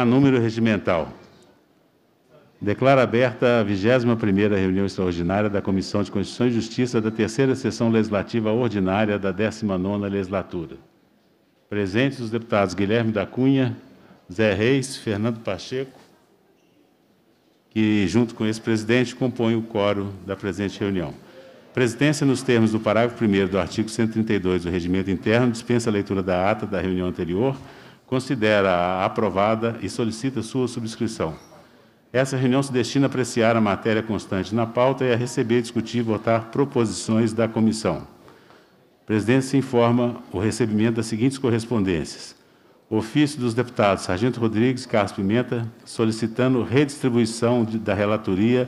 a número regimental. Declaro aberta a 21ª reunião extraordinária da Comissão de Constituição e Justiça da Terceira Sessão Legislativa Ordinária da 19ª Legislatura. Presentes os deputados Guilherme da Cunha, Zé Reis, Fernando Pacheco, que, junto com esse presidente, compõem o coro da presente reunião. Presidência, nos termos do parágrafo 1 do artigo 132 do Regimento Interno, dispensa a leitura da ata da reunião anterior, considera-a aprovada e solicita sua subscrição. Essa reunião se destina a apreciar a matéria constante na pauta e a receber, discutir e votar proposições da comissão. Presidente se informa o recebimento das seguintes correspondências. Ofício dos deputados Sargento Rodrigues e Carlos Pimenta, solicitando redistribuição de, da relatoria,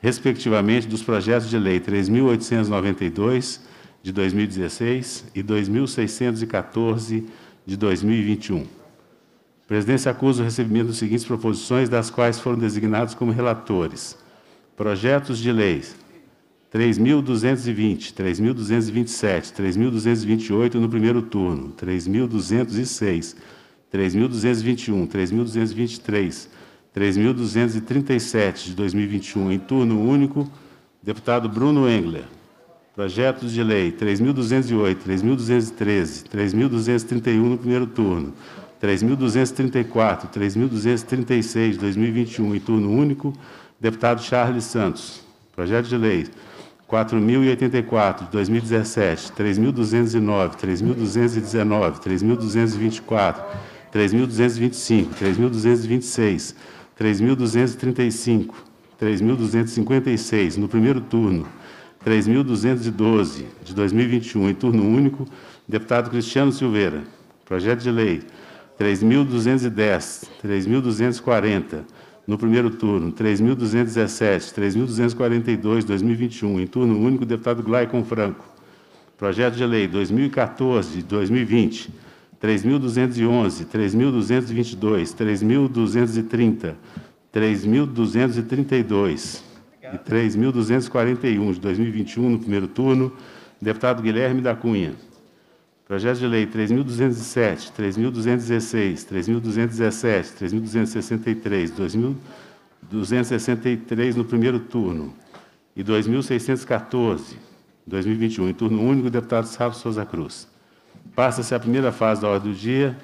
respectivamente, dos projetos de lei 3.892, de 2016, e 2.614, de 2021 presidência acusa o recebimento das seguintes proposições, das quais foram designados como relatores. Projetos de leis 3.220, 3.227, 3.228 no primeiro turno, 3.206, 3.221, 3.223, 3.237 de 2021 em turno único, deputado Bruno Engler. Projetos de lei 3.208, 3.213, 3.231 no primeiro turno, 3.234, 3.236, 2021, em turno único, deputado Charles Santos. Projeto de lei 4.084, 2017, 3.209, 3.219, 3.224, 3.225, 3.226, 3.235, 3.256, no primeiro turno, 3.212, de 2021, em turno único, deputado Cristiano Silveira. Projeto de lei 3.210, 3.240 no primeiro turno, 3.217, 3.242, 2021, em turno único, deputado Glaicon Franco. Projeto de lei 2014, 2020, 3.211, 3.222, 3.230, 3.232 e 3.241 de 2021, no primeiro turno, deputado Guilherme da Cunha. Projeto de lei 3.207, 3.216, 3.217, 3.263, 2.263 no primeiro turno e 2.614, 2021, em turno único, deputado Sábio Souza Cruz. Passa-se a primeira fase da ordem do dia,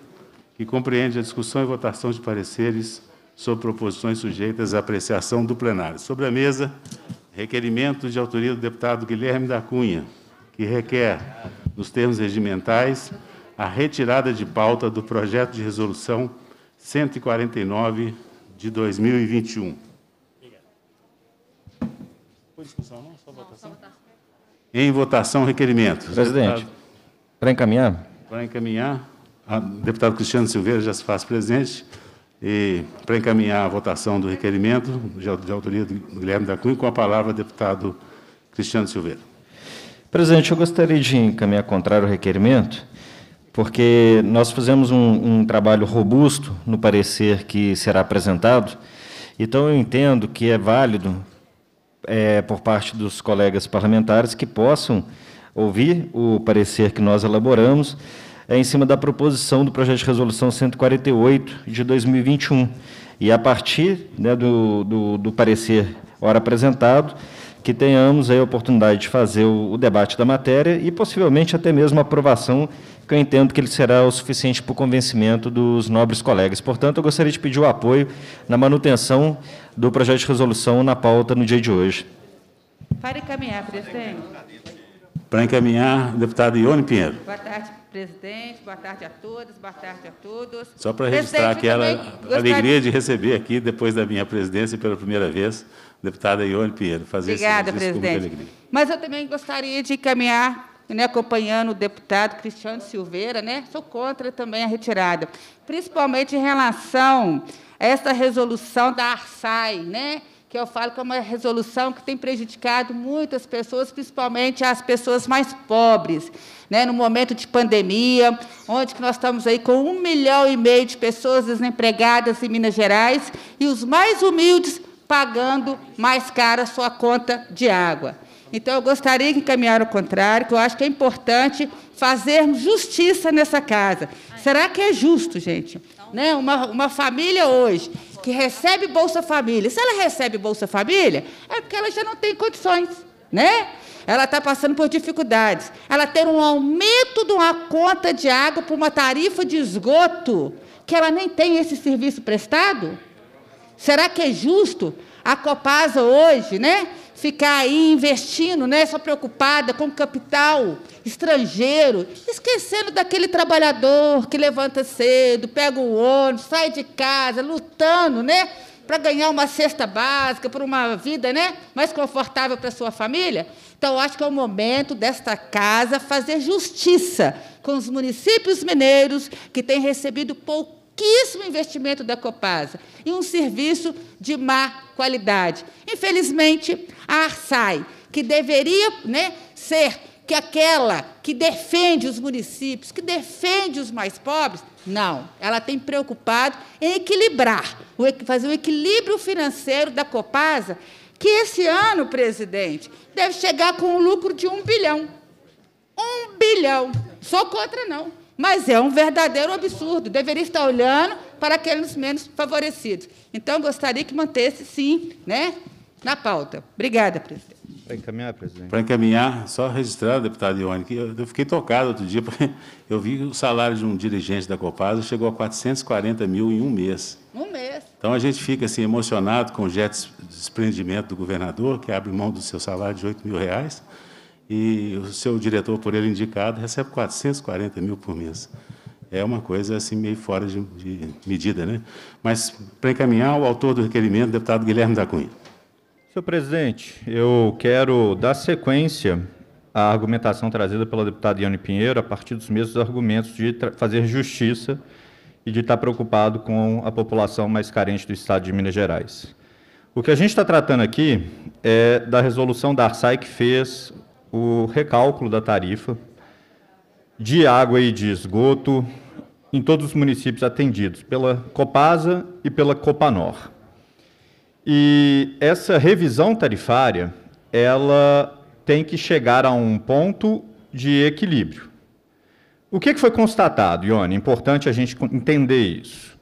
que compreende a discussão e votação de pareceres sobre proposições sujeitas à apreciação do plenário. Sobre a mesa, requerimento de autoria do deputado Guilherme da Cunha, que requer nos termos regimentais, a retirada de pauta do projeto de resolução 149 de 2021. Em votação, requerimento. Presidente, para encaminhar. Para encaminhar, o deputado Cristiano Silveira já se faz presente. E para encaminhar a votação do requerimento de autoria do Guilherme da Cunha, com a palavra, deputado Cristiano Silveira. Presidente, eu gostaria de encaminhar contrário o requerimento, porque nós fizemos um, um trabalho robusto no parecer que será apresentado, então eu entendo que é válido é, por parte dos colegas parlamentares que possam ouvir o parecer que nós elaboramos é, em cima da proposição do projeto de resolução 148 de 2021. E a partir né, do, do, do parecer ora apresentado, que tenhamos a oportunidade de fazer o, o debate da matéria e, possivelmente, até mesmo a aprovação, que eu entendo que ele será o suficiente para o convencimento dos nobres colegas. Portanto, eu gostaria de pedir o apoio na manutenção do projeto de resolução na pauta no dia de hoje. Para encaminhar, presidente. Para encaminhar, deputado Ione Pinheiro. Boa tarde, presidente. Boa tarde a todas, boa tarde a todos. Só para registrar aquela alegria de receber aqui, depois da minha presidência, pela primeira vez, deputada Ione Pinheiro, fazer Obrigada, esse presidente. com muita alegria. Mas eu também gostaria de encaminhar, né, acompanhando o deputado Cristiano Silveira, né, sou contra também a retirada, principalmente em relação a esta resolução da ARSAI, né, que eu falo que é uma resolução que tem prejudicado muitas pessoas, principalmente as pessoas mais pobres, né? no momento de pandemia, onde que nós estamos aí com um milhão e meio de pessoas desempregadas em Minas Gerais, e os mais humildes pagando mais cara sua conta de água. Então, eu gostaria de encaminhar o contrário, que eu acho que é importante fazermos justiça nessa casa. Será que é justo, gente? Né? Uma, uma família hoje que recebe Bolsa Família, se ela recebe Bolsa Família, é porque ela já não tem condições, né? Ela está passando por dificuldades. Ela tem um aumento de uma conta de água por uma tarifa de esgoto que ela nem tem esse serviço prestado? Será que é justo a Copasa hoje, né? Ficar aí investindo, né? Só preocupada com capital estrangeiro, esquecendo daquele trabalhador que levanta cedo, pega o ônibus, sai de casa, lutando, né? Para ganhar uma cesta básica, para uma vida né, mais confortável para a sua família. Então, acho que é o momento desta casa fazer justiça com os municípios mineiros que têm recebido pouco pouquíssimo investimento da Copasa e um serviço de má qualidade. Infelizmente, a Arsai, que deveria né, ser que aquela que defende os municípios, que defende os mais pobres, não. Ela tem preocupado em equilibrar, fazer um equilíbrio financeiro da Copasa, que esse ano, presidente, deve chegar com um lucro de um bilhão. Um bilhão. Sou contra, não. Mas é um verdadeiro absurdo. Deveria estar olhando para aqueles menos favorecidos. Então, gostaria que mantesse, sim, né, na pauta. Obrigada, presidente. Para encaminhar, presidente. Para encaminhar, só registrar, deputado Ione, que eu fiquei tocado outro dia, porque eu vi que o salário de um dirigente da Copasa chegou a 440 mil em um mês. Um mês. Então a gente fica assim emocionado com o jeito de desprendimento do governador, que abre mão do seu salário de 8 mil reais, e o seu diretor por ele indicado recebe 440 mil por mês. É uma coisa assim meio fora de, de medida, né? Mas para encaminhar o autor do requerimento, deputado Guilherme da Cunha. Senhor presidente, eu quero dar sequência à argumentação trazida pela deputada Iane Pinheiro a partir dos mesmos argumentos de fazer justiça e de estar preocupado com a população mais carente do estado de Minas Gerais. O que a gente está tratando aqui é da resolução da ARSAI que fez o recálculo da tarifa de água e de esgoto em todos os municípios atendidos pela Copasa e pela Copanor. E essa revisão tarifária, ela tem que chegar a um ponto de equilíbrio. O que foi constatado, Ione? Importante a gente entender isso.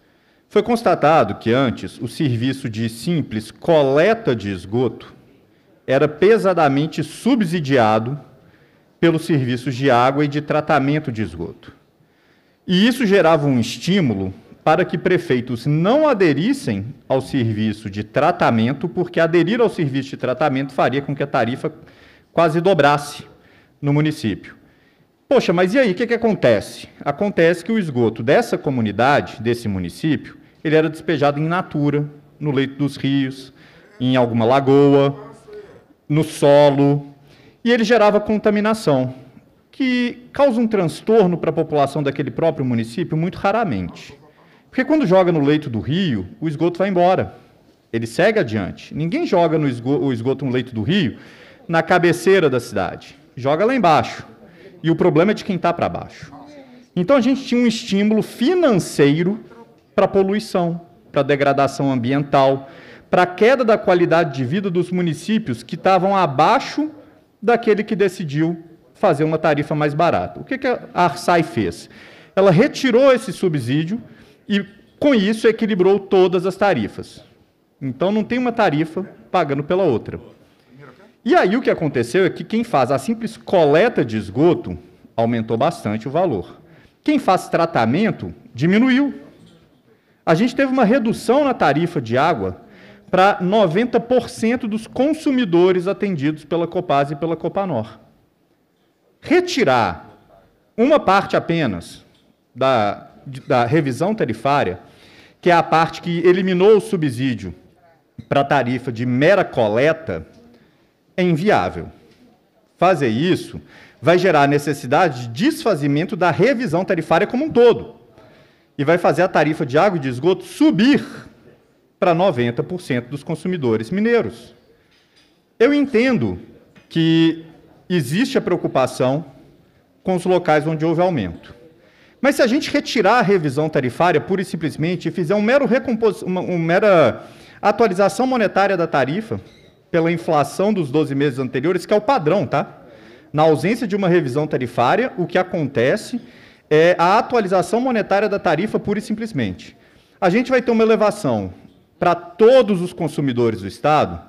Foi constatado que antes o serviço de simples coleta de esgoto era pesadamente subsidiado pelos serviços de água e de tratamento de esgoto. E isso gerava um estímulo para que prefeitos não aderissem ao serviço de tratamento, porque aderir ao serviço de tratamento faria com que a tarifa quase dobrasse no município. Poxa, mas e aí, o que, que acontece? Acontece que o esgoto dessa comunidade, desse município, ele era despejado em natura, no leito dos rios, em alguma lagoa, no solo, e ele gerava contaminação, que causa um transtorno para a população daquele próprio município muito raramente. Porque quando joga no leito do rio, o esgoto vai embora. Ele segue adiante. Ninguém joga no esgoto, o esgoto no leito do rio na cabeceira da cidade. Joga lá embaixo. E o problema é de quem está para baixo. Então a gente tinha um estímulo financeiro para a poluição, para a degradação ambiental, para a queda da qualidade de vida dos municípios que estavam abaixo daquele que decidiu fazer uma tarifa mais barata. O que, que a Arsai fez? Ela retirou esse subsídio e, com isso, equilibrou todas as tarifas. Então, não tem uma tarifa pagando pela outra. E aí, o que aconteceu é que quem faz a simples coleta de esgoto aumentou bastante o valor. Quem faz tratamento diminuiu. A gente teve uma redução na tarifa de água para 90% dos consumidores atendidos pela Copasa e pela Copanor. Retirar uma parte apenas da, da revisão tarifária, que é a parte que eliminou o subsídio para tarifa de mera coleta, é inviável. Fazer isso vai gerar a necessidade de desfazimento da revisão tarifária como um todo. E vai fazer a tarifa de água e de esgoto subir para 90% dos consumidores mineiros. Eu entendo que existe a preocupação com os locais onde houve aumento. Mas se a gente retirar a revisão tarifária pura e simplesmente e fizer um mero recompos... uma, uma mera atualização monetária da tarifa pela inflação dos 12 meses anteriores, que é o padrão, tá? Na ausência de uma revisão tarifária, o que acontece é a atualização monetária da tarifa pura e simplesmente. A gente vai ter uma elevação para todos os consumidores do Estado,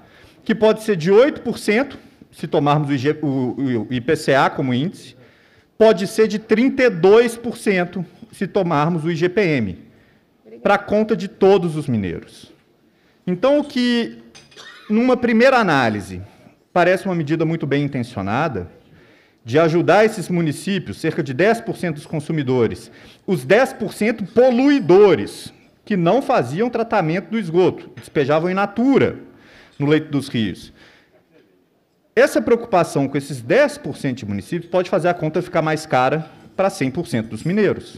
que pode ser de 8%, se tomarmos o, IG, o, o IPCA como índice, pode ser de 32%, se tomarmos o IGPM, para conta de todos os mineiros. Então, o que, numa primeira análise, parece uma medida muito bem intencionada, de ajudar esses municípios, cerca de 10% dos consumidores, os 10% poluidores que não faziam tratamento do esgoto, despejavam in natura no leito dos rios. Essa preocupação com esses 10% de municípios pode fazer a conta ficar mais cara para 100% dos mineiros.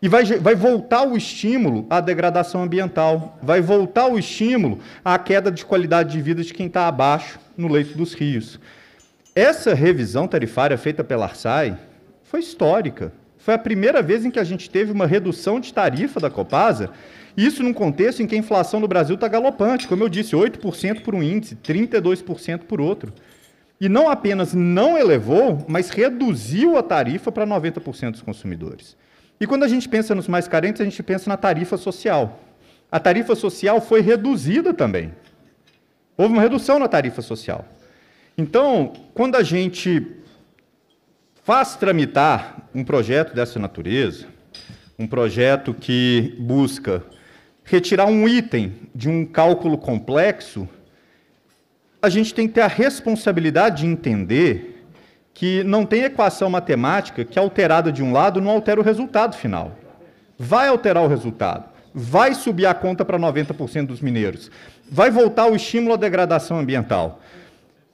E vai, vai, voltar o estímulo à degradação ambiental, vai voltar o estímulo à queda de qualidade de vida de quem está abaixo no leito dos rios. Essa revisão tarifária feita pela Arsai foi histórica. Foi a primeira vez em que a gente teve uma redução de tarifa da Copasa, isso num contexto em que a inflação no Brasil está galopante, como eu disse, 8% por um índice, 32% por outro. E não apenas não elevou, mas reduziu a tarifa para 90% dos consumidores. E quando a gente pensa nos mais carentes, a gente pensa na tarifa social. A tarifa social foi reduzida também. Houve uma redução na tarifa social. Então, quando a gente Faz tramitar um projeto dessa natureza, um projeto que busca retirar um item de um cálculo complexo, a gente tem que ter a responsabilidade de entender que não tem equação matemática que alterada de um lado não altera o resultado final. Vai alterar o resultado, vai subir a conta para 90% dos mineiros, vai voltar o estímulo à degradação ambiental.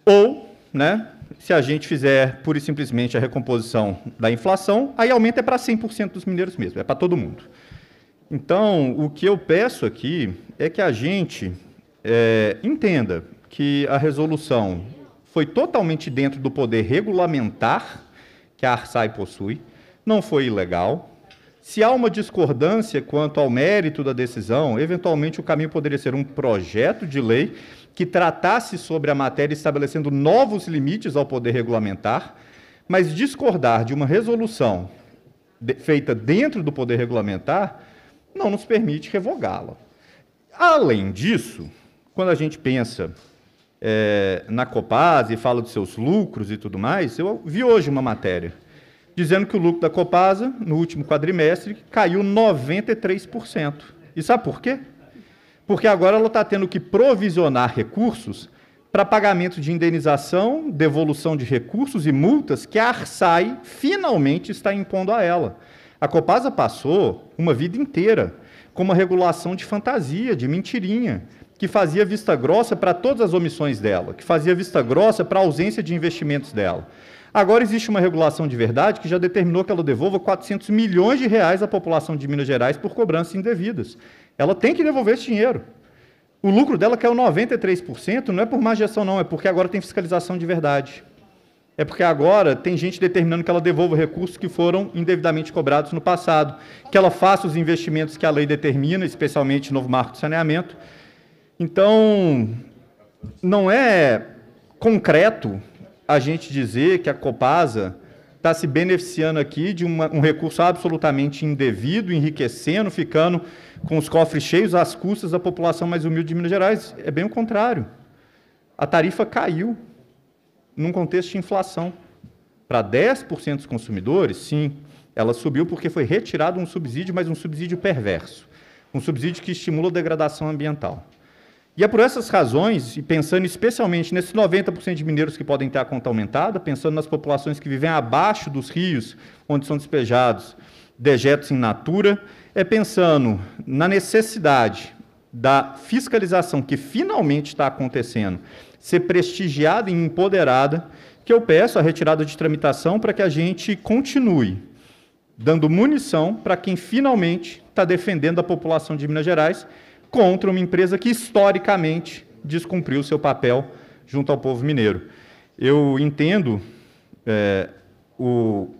Ou, né, se a gente fizer pura e simplesmente a recomposição da inflação, aí aumenta é para 100% dos mineiros mesmo, é para todo mundo. Então, o que eu peço aqui é que a gente é, entenda que a resolução foi totalmente dentro do poder regulamentar que a Arsai possui, não foi ilegal. Se há uma discordância quanto ao mérito da decisão, eventualmente o caminho poderia ser um projeto de lei que tratasse sobre a matéria estabelecendo novos limites ao poder regulamentar, mas discordar de uma resolução de, feita dentro do poder regulamentar não nos permite revogá-la. Além disso, quando a gente pensa é, na Copasa e fala dos seus lucros e tudo mais, eu vi hoje uma matéria dizendo que o lucro da Copasa, no último quadrimestre, caiu 93%. E sabe por quê? porque agora ela está tendo que provisionar recursos para pagamento de indenização, devolução de recursos e multas que a Arsai finalmente está impondo a ela. A Copasa passou uma vida inteira com uma regulação de fantasia, de mentirinha, que fazia vista grossa para todas as omissões dela, que fazia vista grossa para a ausência de investimentos dela. Agora existe uma regulação de verdade que já determinou que ela devolva 400 milhões de reais à população de Minas Gerais por cobranças indevidas. Ela tem que devolver esse dinheiro. O lucro dela é caiu 93%, não é por má gestão, não, é porque agora tem fiscalização de verdade. É porque agora tem gente determinando que ela devolva recursos que foram indevidamente cobrados no passado, que ela faça os investimentos que a lei determina, especialmente no novo marco de saneamento. Então, não é concreto a gente dizer que a Copasa está se beneficiando aqui de uma, um recurso absolutamente indevido, enriquecendo, ficando com os cofres cheios às custas da população mais humilde de Minas Gerais. É bem o contrário. A tarifa caiu num contexto de inflação. Para 10% dos consumidores, sim, ela subiu porque foi retirado um subsídio, mas um subsídio perverso. Um subsídio que estimula a degradação ambiental. E é por essas razões, e pensando especialmente nesses 90% de mineiros que podem ter a conta aumentada, pensando nas populações que vivem abaixo dos rios onde são despejados dejetos em natura, é pensando na necessidade da fiscalização que finalmente está acontecendo ser prestigiada e empoderada, que eu peço a retirada de tramitação para que a gente continue dando munição para quem finalmente está defendendo a população de Minas Gerais contra uma empresa que historicamente descumpriu seu papel junto ao povo mineiro. Eu entendo é, o,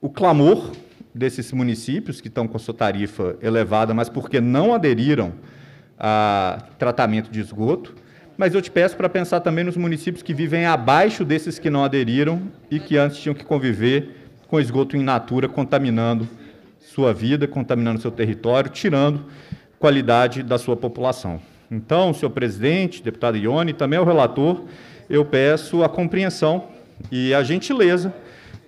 o clamor desses municípios que estão com sua tarifa elevada, mas porque não aderiram a tratamento de esgoto. Mas eu te peço para pensar também nos municípios que vivem abaixo desses que não aderiram e que antes tinham que conviver com esgoto in natura, contaminando sua vida, contaminando seu território, tirando qualidade da sua população. Então, senhor presidente, deputado Ione, também ao relator, eu peço a compreensão e a gentileza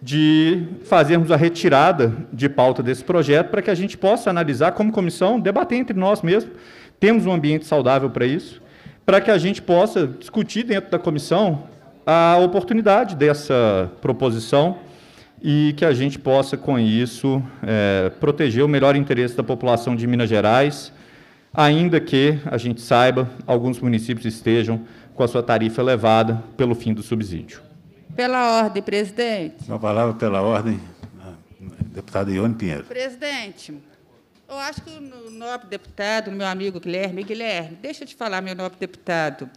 de fazermos a retirada de pauta desse projeto para que a gente possa analisar como comissão, debater entre nós mesmos, temos um ambiente saudável para isso, para que a gente possa discutir dentro da comissão a oportunidade dessa proposição e que a gente possa, com isso, é, proteger o melhor interesse da população de Minas Gerais, ainda que a gente saiba alguns municípios estejam com a sua tarifa elevada pelo fim do subsídio. Pela ordem, presidente. Uma palavra pela ordem, ah, deputada Ione Pinheiro. Presidente, eu acho que o nobre deputado, meu amigo Guilherme, Guilherme, deixa eu te falar, meu nobre deputado.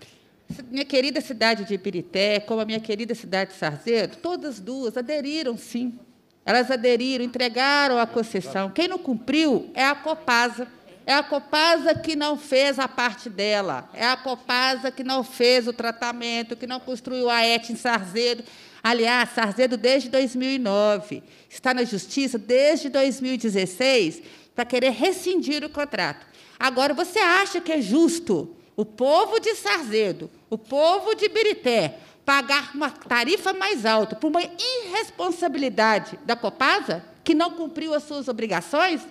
Minha querida cidade de Ipirité, como a minha querida cidade de Sarzedo, todas duas aderiram, sim. Elas aderiram, entregaram a concessão. Quem não cumpriu é a Copasa. É a Copasa que não fez a parte dela. É a Copasa que não fez o tratamento, que não construiu a ET em Sarzedo. Aliás, Sarzedo desde 2009. Está na Justiça desde 2016 para querer rescindir o contrato. Agora, você acha que é justo o povo de Sarzedo, o povo de Birité, pagar uma tarifa mais alta por uma irresponsabilidade da Copasa, que não cumpriu as suas obrigações?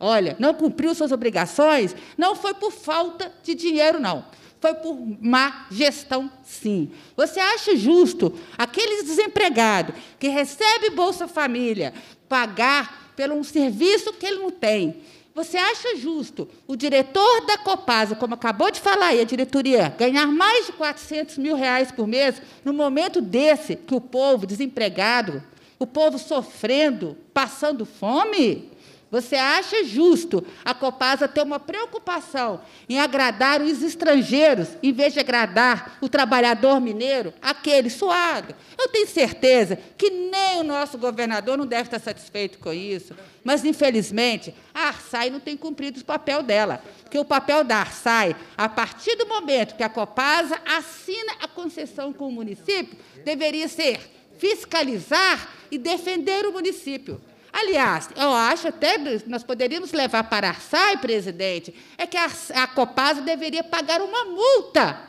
Olha, não cumpriu suas obrigações, não foi por falta de dinheiro, não. Foi por má gestão, sim. Você acha justo aquele desempregado que recebe Bolsa Família pagar pelo um serviço que ele não tem? Você acha justo o diretor da Copasa, como acabou de falar aí, a diretoria, ganhar mais de 400 mil reais por mês no momento desse que o povo desempregado, o povo sofrendo, passando fome? Você acha justo a Copasa ter uma preocupação em agradar os estrangeiros, em vez de agradar o trabalhador mineiro, aquele suado? Eu tenho certeza que nem o nosso governador não deve estar satisfeito com isso. Mas, infelizmente, a Arsai não tem cumprido o papel dela. Porque o papel da Arsai, a partir do momento que a Copasa assina a concessão com o município, deveria ser fiscalizar e defender o município. Aliás, eu acho até que nós poderíamos levar para SAI, presidente, é que a, a Copasa deveria pagar uma multa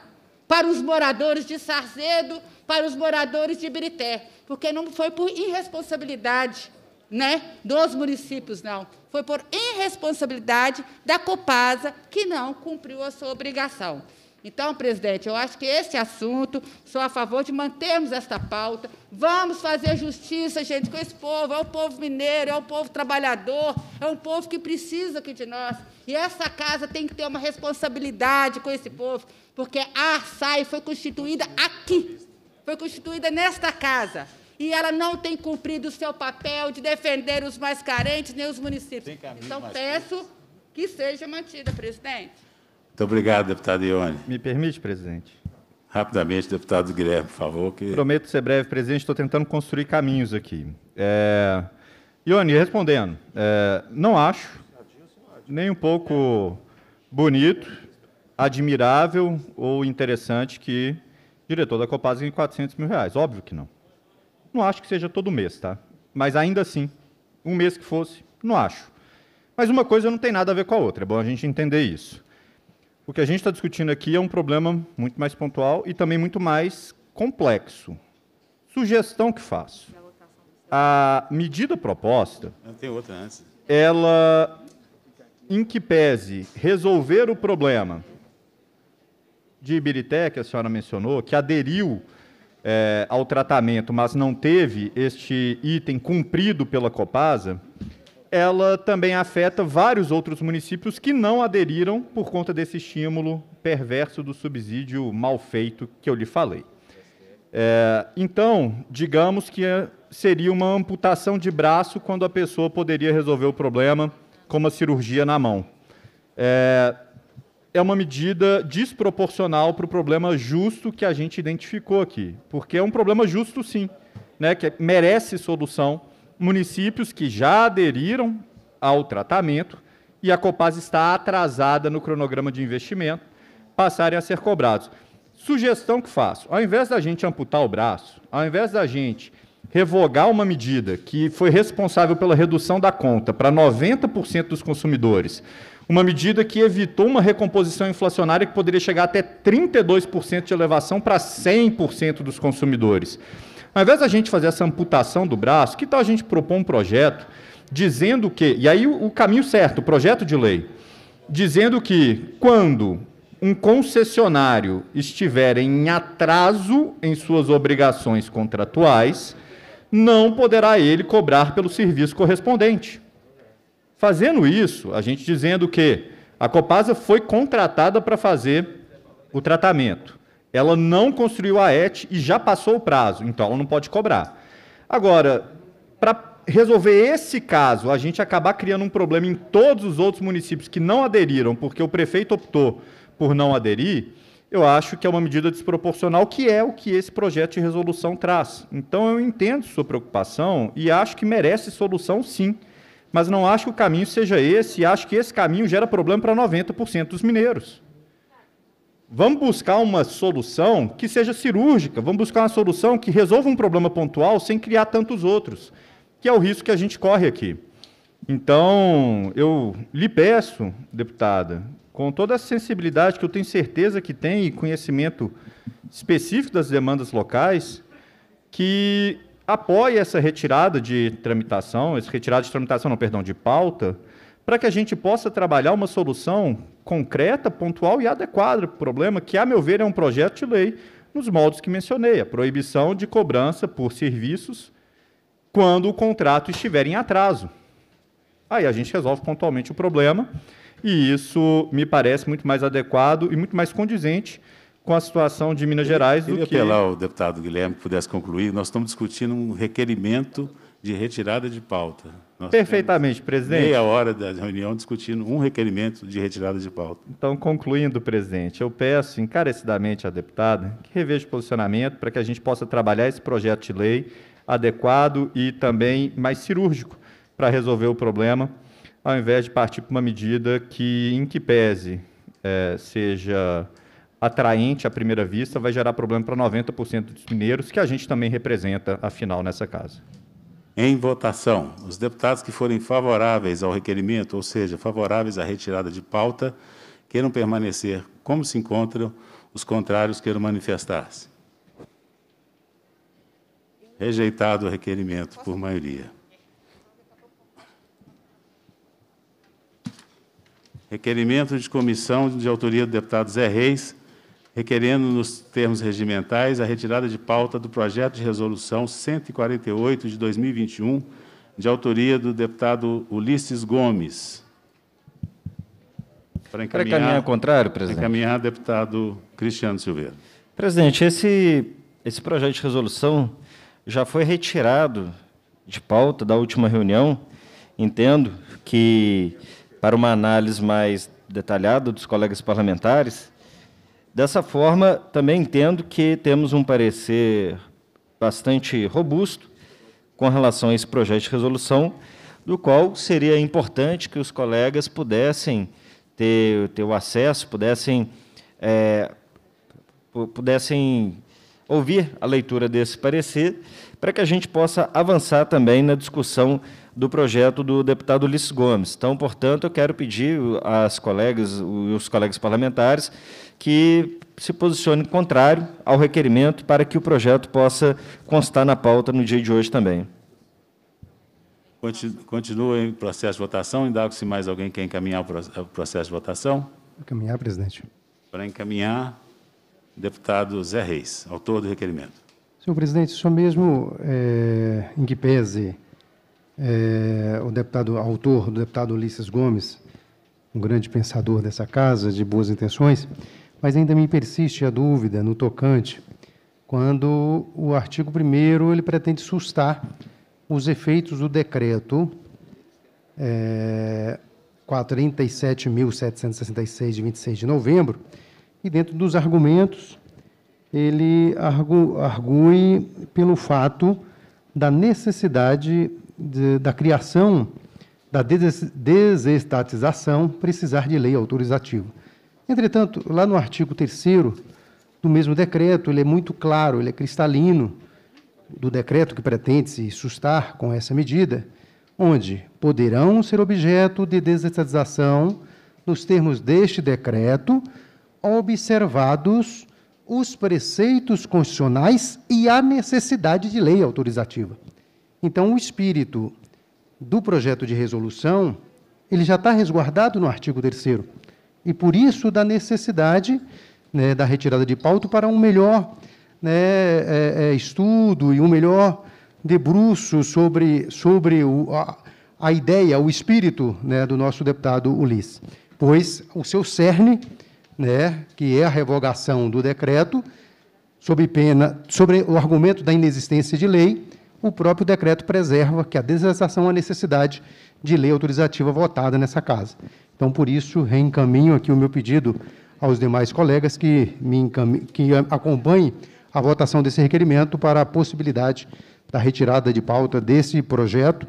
para os moradores de Sarzedo, para os moradores de Birité, porque não foi por irresponsabilidade né, dos municípios, não. Foi por irresponsabilidade da Copasa, que não cumpriu a sua obrigação. Então, presidente, eu acho que esse assunto, sou a favor de mantermos esta pauta. Vamos fazer justiça, gente, com esse povo. É o povo mineiro, é o povo trabalhador, é um povo que precisa aqui de nós. E essa casa tem que ter uma responsabilidade com esse povo, porque a ARSAI foi constituída aqui, foi constituída nesta casa e ela não tem cumprido o seu papel de defender os mais carentes nem os municípios. Então, peço que seja mantida, presidente. Muito obrigado, deputado Ione. Me permite, presidente? Rapidamente, deputado Guilherme, por favor. Que... Prometo ser breve, presidente. Estou tentando construir caminhos aqui. É... Ione, respondendo, é... não acho nem um pouco bonito, admirável ou interessante que diretor da Copasa ganhe 400 mil reais. Óbvio que não. Não acho que seja todo mês, tá? Mas ainda assim, um mês que fosse, não acho. Mas uma coisa não tem nada a ver com a outra, é bom a gente entender isso. O que a gente está discutindo aqui é um problema muito mais pontual e também muito mais complexo. Sugestão que faço. A medida proposta. Ah, tem outra antes. Ela, em que pese resolver o problema de Ibirité, que a senhora mencionou, que aderiu é, ao tratamento, mas não teve este item cumprido pela Copasa, ela também afeta vários outros municípios que não aderiram por conta desse estímulo perverso do subsídio mal feito que eu lhe falei. É, então, digamos que seria uma amputação de braço quando a pessoa poderia resolver o problema com uma cirurgia na mão. É, é uma medida desproporcional para o problema justo que a gente identificou aqui, porque é um problema justo, sim, né, que merece solução municípios que já aderiram ao tratamento e a Copaz está atrasada no cronograma de investimento passarem a ser cobrados. Sugestão que faço: ao invés da gente amputar o braço, ao invés da gente revogar uma medida que foi responsável pela redução da conta para 90% dos consumidores, uma medida que evitou uma recomposição inflacionária que poderia chegar até 32% de elevação para 100% dos consumidores. Ao invés da gente fazer essa amputação do braço, que tal a gente propor um projeto dizendo que, e aí o, o caminho certo, o projeto de lei, dizendo que quando um concessionário estiver em atraso em suas obrigações contratuais, não poderá ele cobrar pelo serviço correspondente. Fazendo isso, a gente dizendo que a Copasa foi contratada para fazer o tratamento ela não construiu a ET e já passou o prazo, então ela não pode cobrar. Agora, para resolver esse caso, a gente acabar criando um problema em todos os outros municípios que não aderiram, porque o prefeito optou por não aderir, eu acho que é uma medida desproporcional, que é o que esse projeto de resolução traz. Então, eu entendo sua preocupação e acho que merece solução, sim. Mas não acho que o caminho seja esse, e acho que esse caminho gera problema para 90% dos mineiros. Vamos buscar uma solução que seja cirúrgica, vamos buscar uma solução que resolva um problema pontual sem criar tantos outros, que é o risco que a gente corre aqui. Então, eu lhe peço, deputada, com toda a sensibilidade que eu tenho certeza que tem e conhecimento específico das demandas locais, que apoie essa retirada de tramitação, esse retirada de tramitação, não, perdão, de pauta, para que a gente possa trabalhar uma solução concreta, pontual e adequada para o problema, que, a meu ver, é um projeto de lei nos moldes que mencionei, a proibição de cobrança por serviços quando o contrato estiver em atraso. Aí a gente resolve pontualmente o problema, e isso me parece muito mais adequado e muito mais condizente com a situação de Minas Gerais do que... Eu queria apelar deputado Guilherme que pudesse concluir. Nós estamos discutindo um requerimento de retirada de pauta. Nós Perfeitamente, presidente. Meia hora da reunião discutindo um requerimento de retirada de pauta. Então, concluindo, presidente, eu peço encarecidamente à deputada que reveja o posicionamento para que a gente possa trabalhar esse projeto de lei adequado e também mais cirúrgico para resolver o problema, ao invés de partir para uma medida que, em que pese, é, seja atraente à primeira vista, vai gerar problema para 90% dos mineiros, que a gente também representa, afinal, nessa casa. Em votação, os deputados que forem favoráveis ao requerimento, ou seja, favoráveis à retirada de pauta, queiram permanecer como se encontram, os contrários queiram manifestar-se. Rejeitado o requerimento por maioria. Requerimento de comissão de autoria do deputado Zé Reis, requerendo, nos termos regimentais, a retirada de pauta do projeto de resolução 148 de 2021, de autoria do deputado Ulisses Gomes. Para encaminhar, para encaminhar ao contrário, presidente. Encaminhar, deputado Cristiano Silveira. Presidente, esse, esse projeto de resolução já foi retirado de pauta da última reunião. Entendo que, para uma análise mais detalhada dos colegas parlamentares, Dessa forma, também entendo que temos um parecer bastante robusto com relação a esse projeto de resolução, do qual seria importante que os colegas pudessem ter, ter o acesso, pudessem, é, pudessem ouvir a leitura desse parecer, para que a gente possa avançar também na discussão do projeto do deputado Ulisses Gomes. Então, portanto, eu quero pedir às colegas, os colegas parlamentares, que se posicionem contrário ao requerimento para que o projeto possa constar na pauta no dia de hoje também. Continua em processo de votação. Indago-se mais alguém quer encaminhar o processo de votação. Encaminhar, presidente. Para encaminhar, deputado Zé Reis, autor do requerimento. Senhor presidente, o senhor mesmo, é, em que pese é, o deputado autor, o deputado Ulisses Gomes, um grande pensador dessa casa, de boas intenções, mas ainda me persiste a dúvida no tocante quando o artigo 1 ele pretende sustar os efeitos do decreto é, 47.766 de 26 de novembro, e dentro dos argumentos ele argu, argue pelo fato da necessidade de, da criação da desestatização precisar de lei autorizativa. Entretanto, lá no artigo 3 do mesmo decreto, ele é muito claro, ele é cristalino, do decreto que pretende se sustar com essa medida, onde poderão ser objeto de desestatização, nos termos deste decreto, observados os preceitos constitucionais e a necessidade de lei autorizativa. Então, o espírito do projeto de resolução, ele já está resguardado no artigo 3 e por isso da necessidade né, da retirada de pauta para um melhor né, é, é, estudo e um melhor debruço sobre, sobre o, a, a, ideia, o espírito né, do nosso deputado Ulisses. Pois o seu cerne, né, que é a revogação do decreto, sob pena, sobre o argumento da inexistência de lei, o próprio decreto preserva que a desestação é a necessidade de lei autorizativa votada nessa casa. Então, por isso, reencaminho aqui o meu pedido aos demais colegas que, me que acompanhem a votação desse requerimento para a possibilidade da retirada de pauta desse projeto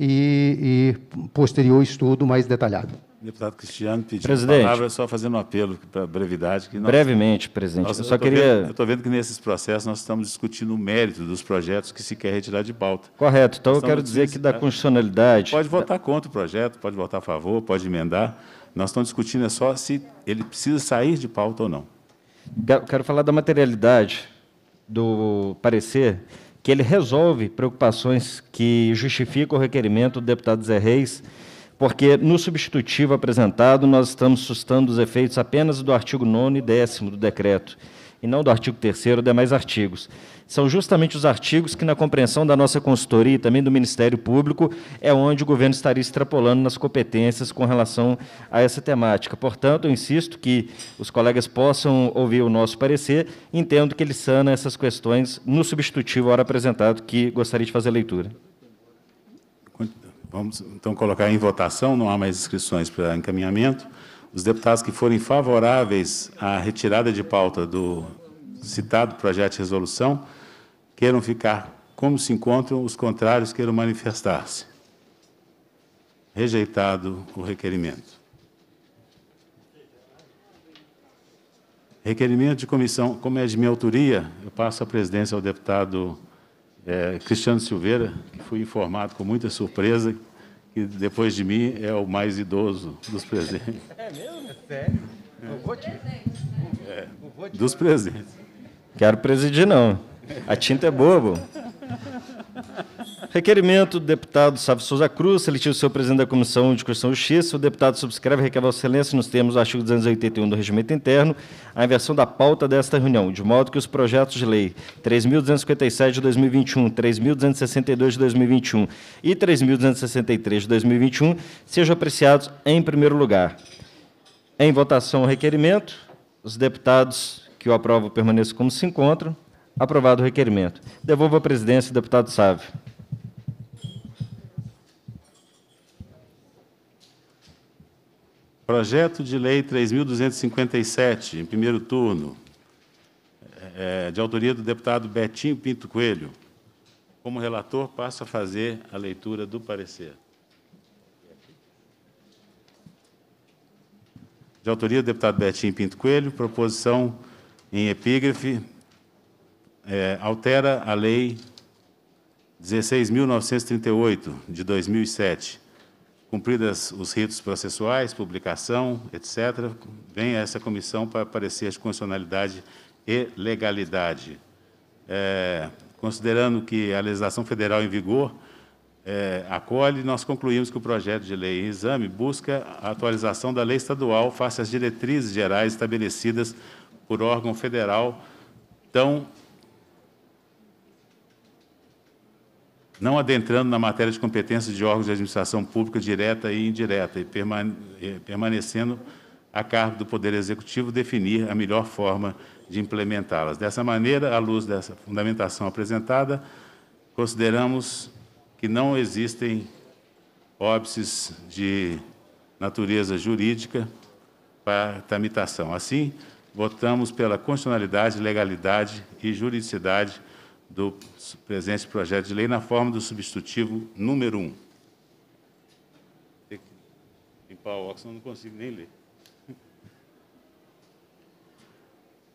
e, e posterior estudo mais detalhado. Deputado Cristiano pediu presidente, a palavra, só fazendo um apelo para brevidade. Que nós, brevemente, presidente. Nós, eu só queria. Vendo, eu estou vendo que nesses processos nós estamos discutindo o mérito dos projetos que se quer retirar de pauta. Correto. Então nós eu quero dizer que da constitucionalidade. Pode votar contra o projeto, pode votar a favor, pode emendar. Nós estamos discutindo é só se ele precisa sair de pauta ou não. Quero falar da materialidade do parecer, que ele resolve preocupações que justificam o requerimento do deputado Zé Reis porque no substitutivo apresentado nós estamos sustando os efeitos apenas do artigo 9 e 10 do decreto, e não do artigo 3 e demais artigos. São justamente os artigos que, na compreensão da nossa consultoria e também do Ministério Público, é onde o governo estaria extrapolando nas competências com relação a essa temática. Portanto, eu insisto que os colegas possam ouvir o nosso parecer, entendo que ele sana essas questões no substitutivo, hora apresentado, que gostaria de fazer a leitura. Vamos então colocar em votação, não há mais inscrições para encaminhamento. Os deputados que forem favoráveis à retirada de pauta do citado projeto de resolução, queiram ficar como se encontram, os contrários queiram manifestar-se. Rejeitado o requerimento. Requerimento de comissão, como é de minha autoria, eu passo a presidência ao deputado é, Cristiano Silveira, que fui informado com muita surpresa que depois de mim é o mais idoso dos presentes. É mesmo? É sério? É. vou te... É, dos presentes. Quero presidir, não. A tinta é bobo. Requerimento do deputado Sávio Souza Cruz, seletivo seu presidente da Comissão de Constituição e Justiça. O deputado subscreve e requer a excelência, nos termos do artigo 281 do Regimento Interno, a inversão da pauta desta reunião, de modo que os projetos de lei 3.257 de 2021, 3.262 de 2021 e 3.263 de 2021 sejam apreciados em primeiro lugar. Em votação o requerimento, os deputados que o aprovam permaneçam como se encontram. Aprovado o requerimento. Devolvo a presidência, deputado Sávio. Projeto de Lei 3.257, em primeiro turno, é, de autoria do deputado Betinho Pinto Coelho. Como relator, passo a fazer a leitura do parecer. De autoria do deputado Betinho Pinto Coelho, proposição em epígrafe, é, altera a Lei 16.938, de 2007, Cumpridas os ritos processuais, publicação, etc., vem essa comissão para parecer de constitucionalidade e legalidade. É, considerando que a legislação federal em vigor é, acolhe, nós concluímos que o projeto de lei em exame busca a atualização da lei estadual face às diretrizes gerais estabelecidas por órgão federal tão não adentrando na matéria de competência de órgãos de administração pública direta e indireta, e permanecendo a cargo do Poder Executivo definir a melhor forma de implementá-las. Dessa maneira, à luz dessa fundamentação apresentada, consideramos que não existem óbices de natureza jurídica para tramitação. Assim, votamos pela constitucionalidade, legalidade e juridicidade do presente projeto de lei na forma do substitutivo número 1. Tem que limpar o óculos, não consigo nem ler.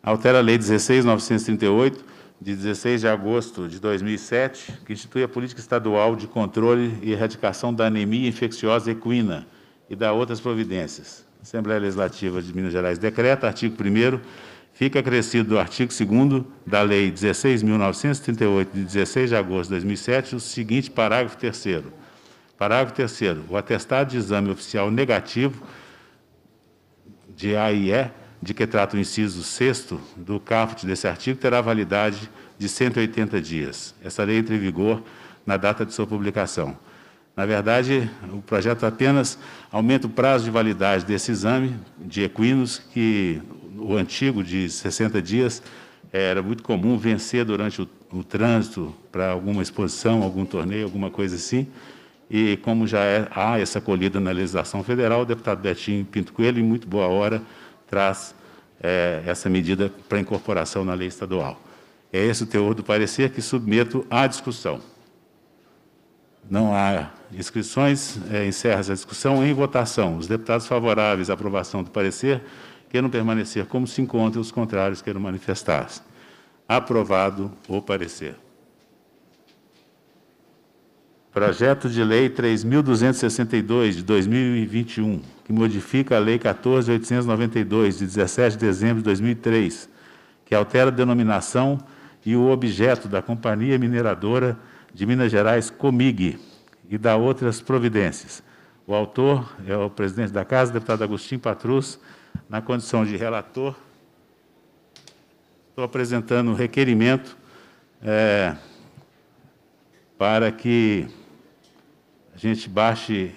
Altera a Lei 16.938, de 16 de agosto de 2007, que institui a Política Estadual de Controle e Erradicação da Anemia Infecciosa Equina e da outras providências. Assembleia Legislativa de Minas Gerais decreta, artigo 1 fica acrescido do artigo 2 da Lei 16.938, de 16 de agosto de 2007, o seguinte parágrafo 3 Parágrafo 3 O atestado de exame oficial negativo de AIE, de que trata o inciso 6 do caput desse artigo, terá validade de 180 dias. Essa lei entra em vigor na data de sua publicação. Na verdade, o projeto apenas aumenta o prazo de validade desse exame de equinos que o antigo de 60 dias, eh, era muito comum vencer durante o, o trânsito para alguma exposição, algum torneio, alguma coisa assim. E como já é, há essa colhida na legislação federal, o deputado Betinho Pinto Coelho, em muito boa hora, traz é, essa medida para incorporação na lei estadual. É esse o teor do parecer que submeto à discussão. Não há inscrições, é, eh, encerra essa discussão em votação. Os deputados favoráveis à aprovação do parecer queiram permanecer como se encontram, os contrários queiram manifestar-se. Aprovado o parecer. Projeto de Lei 3.262, de 2021, que modifica a Lei 14.892, de 17 de dezembro de 2003, que altera a denominação e o objeto da Companhia Mineradora de Minas Gerais, Comig, e dá outras providências. O autor é o presidente da Casa, deputado Agostinho Patrus, na condição de relator, estou apresentando um requerimento é, para que a gente baixe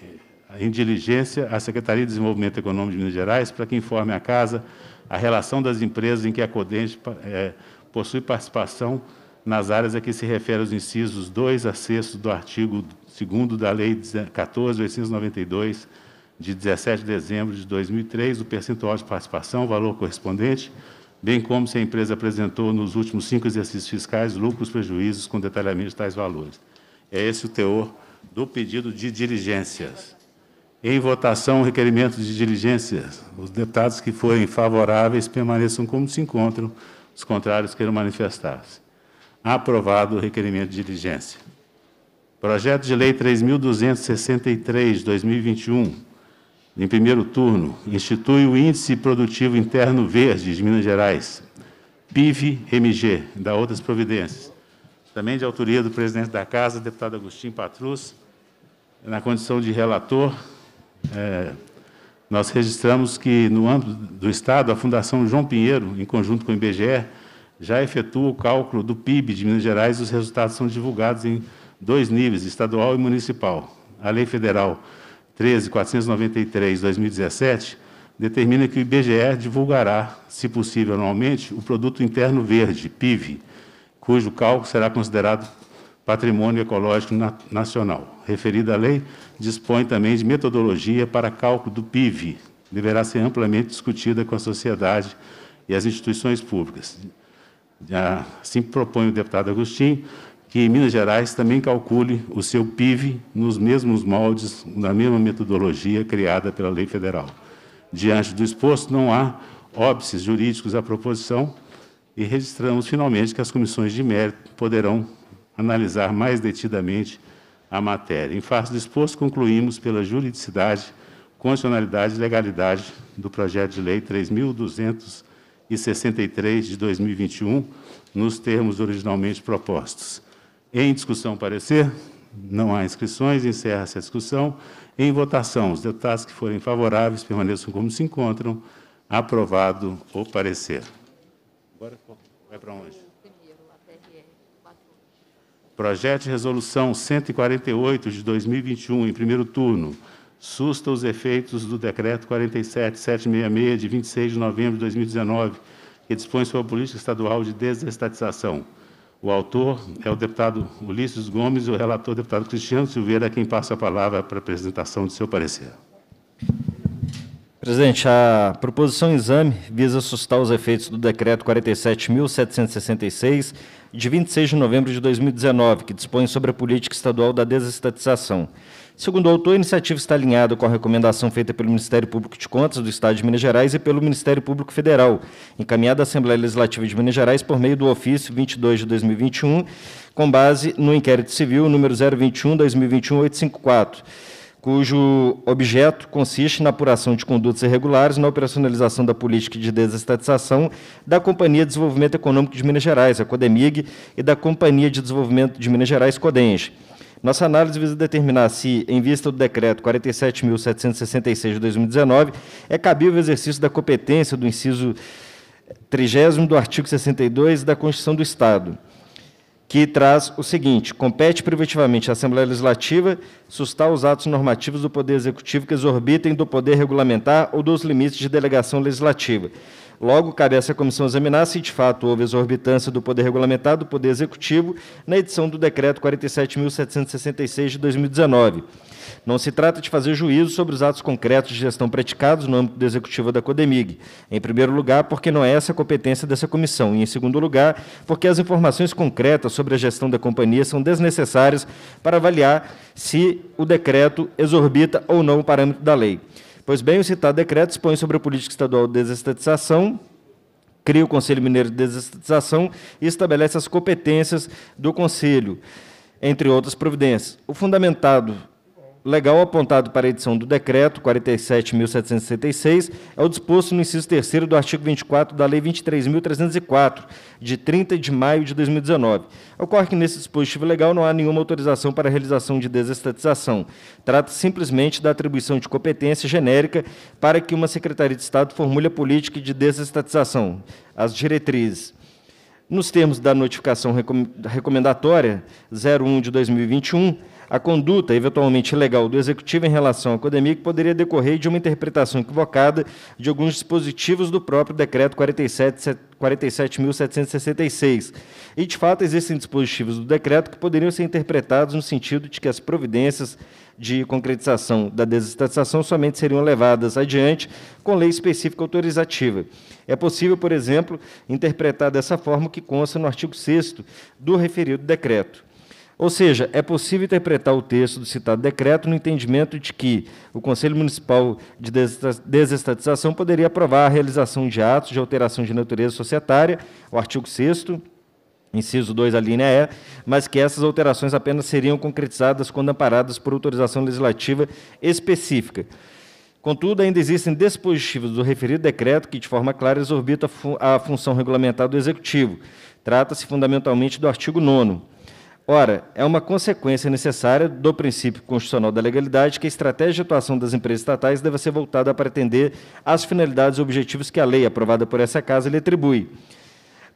em diligência a Secretaria de Desenvolvimento Econômico de Minas Gerais para que informe a Casa a relação das empresas em que a Codente é, possui participação nas áreas a que se refere os incisos 2 a 6 do artigo 2 da Lei 14, 892, de 17 de dezembro de 2003, o percentual de participação, valor correspondente, bem como se a empresa apresentou nos últimos cinco exercícios fiscais lucros, prejuízos com detalhamento de tais valores. É esse o teor do pedido de diligências. Em votação, o requerimento de diligências. Os deputados que forem favoráveis permaneçam como se encontram, os contrários queiram manifestar-se. Aprovado o requerimento de diligência. Projeto de Lei 3.263, 2021, em primeiro turno, institui o Índice Produtivo Interno Verde de Minas Gerais, PIV-MG, da Outras Providências, também de autoria do presidente da Casa, deputado Agostinho Patrus, na condição de relator, é, nós registramos que, no âmbito do Estado, a Fundação João Pinheiro, em conjunto com o IBGE, já efetua o cálculo do PIB de Minas Gerais e os resultados são divulgados em dois níveis, estadual e municipal. A lei federal 13.493, 2017, determina que o IBGE divulgará, se possível anualmente, o Produto Interno Verde, PIV, cujo cálculo será considerado patrimônio ecológico nacional. Referida lei dispõe também de metodologia para cálculo do PIB, deverá ser amplamente discutida com a sociedade e as instituições públicas. Assim propõe o deputado Agostinho que Minas Gerais também calcule o seu PIB nos mesmos moldes, na mesma metodologia criada pela lei federal. Diante do exposto, não há óbices jurídicos à proposição e registramos finalmente que as comissões de mérito poderão analisar mais detidamente a matéria. Em face do exposto, concluímos pela juridicidade, constitucionalidade e legalidade do projeto de lei 3263 de 2021, nos termos originalmente propostos. Em discussão, parecer. Não há inscrições, encerra-se a discussão. Em votação, os deputados que forem favoráveis permaneçam como se encontram. Aprovado o parecer. Agora vai para onde? Projeto de resolução 148 de 2021, em primeiro turno, susta os efeitos do decreto 47766 de 26 de novembro de 2019, que dispõe sobre a política estadual de desestatização. O autor é o deputado Ulisses Gomes e o relator, é o deputado Cristiano Silveira, a quem passa a palavra para a apresentação de seu parecer. Presidente, a proposição exame visa assustar os efeitos do decreto 47.766, de 26 de novembro de 2019, que dispõe sobre a política estadual da desestatização. Segundo o autor, a iniciativa está alinhada com a recomendação feita pelo Ministério Público de Contas do Estado de Minas Gerais e pelo Ministério Público Federal, encaminhada à Assembleia Legislativa de Minas Gerais por meio do ofício 22 de 2021, com base no inquérito civil número 021-2021-854 cujo objeto consiste na apuração de condutas irregulares na operacionalização da política de desestatização da Companhia de Desenvolvimento Econômico de Minas Gerais, a CODEMIG, e da Companhia de Desenvolvimento de Minas Gerais, CODENGE. Nossa análise visa determinar se, em vista do decreto 47.766 de 2019, é cabível o exercício da competência do inciso 30 do artigo 62 da Constituição do Estado, que traz o seguinte: compete privativamente à Assembleia Legislativa sustar os atos normativos do Poder Executivo que exorbitem do poder regulamentar ou dos limites de delegação legislativa. Logo, cabe a essa comissão examinar se de fato houve exorbitância do poder regulamentar do poder executivo na edição do decreto 47.766 de 2019. Não se trata de fazer juízo sobre os atos concretos de gestão praticados no âmbito do executivo da Codemig. Em primeiro lugar, porque não é essa a competência dessa comissão. E em segundo lugar, porque as informações concretas sobre a gestão da companhia são desnecessárias para avaliar se o decreto exorbita ou não o parâmetro da lei. Pois bem, o citado decreto expõe sobre a política estadual de desestatização, cria o Conselho Mineiro de Desestatização e estabelece as competências do Conselho, entre outras providências. O fundamentado legal apontado para a edição do decreto 47.766 é o disposto no inciso 3 do artigo 24 da Lei 23.304, de 30 de maio de 2019. Ocorre que nesse dispositivo legal não há nenhuma autorização para a realização de desestatização. Trata simplesmente da atribuição de competência genérica para que uma Secretaria de Estado formule a política de desestatização, as diretrizes. Nos termos da notificação recomendatória 01 de 2021, a conduta, eventualmente ilegal, do executivo em relação ao acadêmico poderia decorrer de uma interpretação equivocada de alguns dispositivos do próprio decreto 47.766. e, de fato, existem dispositivos do decreto que poderiam ser interpretados no sentido de que as providências de concretização da desestatização somente seriam levadas adiante com lei específica autorizativa. É possível, por exemplo, interpretar dessa forma o que consta no artigo 6 do referido decreto. Ou seja, é possível interpretar o texto do citado decreto no entendimento de que o Conselho Municipal de Desestatização poderia aprovar a realização de atos de alteração de natureza societária, o artigo 6 inciso 2, a linha E, mas que essas alterações apenas seriam concretizadas quando amparadas por autorização legislativa específica. Contudo, ainda existem dispositivos do referido decreto que, de forma clara, exorbitam a, a função regulamentar do Executivo. Trata-se fundamentalmente do artigo 9 Ora, é uma consequência necessária do princípio constitucional da legalidade que a estratégia de atuação das empresas estatais deve ser voltada para atender às finalidades e objetivos que a lei aprovada por essa casa lhe atribui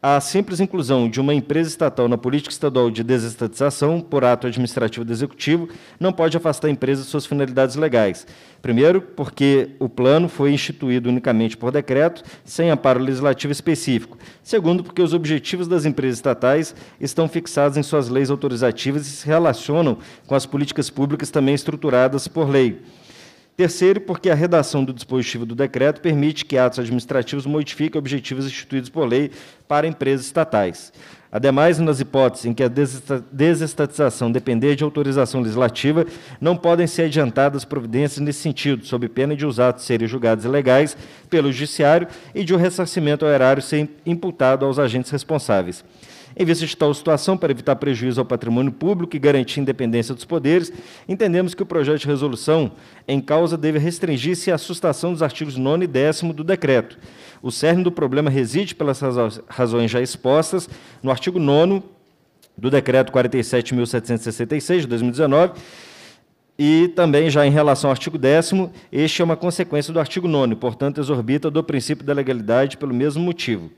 a simples inclusão de uma empresa estatal na política estadual de desestatização por ato administrativo do executivo não pode afastar a empresa de suas finalidades legais. Primeiro, porque o plano foi instituído unicamente por decreto, sem amparo legislativo específico. Segundo, porque os objetivos das empresas estatais estão fixados em suas leis autorizativas e se relacionam com as políticas públicas também estruturadas por lei. Terceiro, porque a redação do dispositivo do decreto permite que atos administrativos modifiquem objetivos instituídos por lei para empresas estatais. Ademais, nas hipóteses em que a desestatização depender de autorização legislativa, não podem ser adiantadas providências nesse sentido, sob pena de os atos serem julgados ilegais pelo judiciário e de o um ressarcimento ao erário ser imputado aos agentes responsáveis em vista de tal situação, para evitar prejuízo ao patrimônio público e garantir a independência dos poderes, entendemos que o projeto de resolução em causa deve restringir-se à sustação dos artigos 9 e 10 do decreto. O cerne do problema reside, pelas razões já expostas, no artigo 9 do decreto 47.766 de 2019, e também, já em relação ao artigo 10, este é uma consequência do artigo 9, portanto, exorbita do princípio da legalidade pelo mesmo motivo.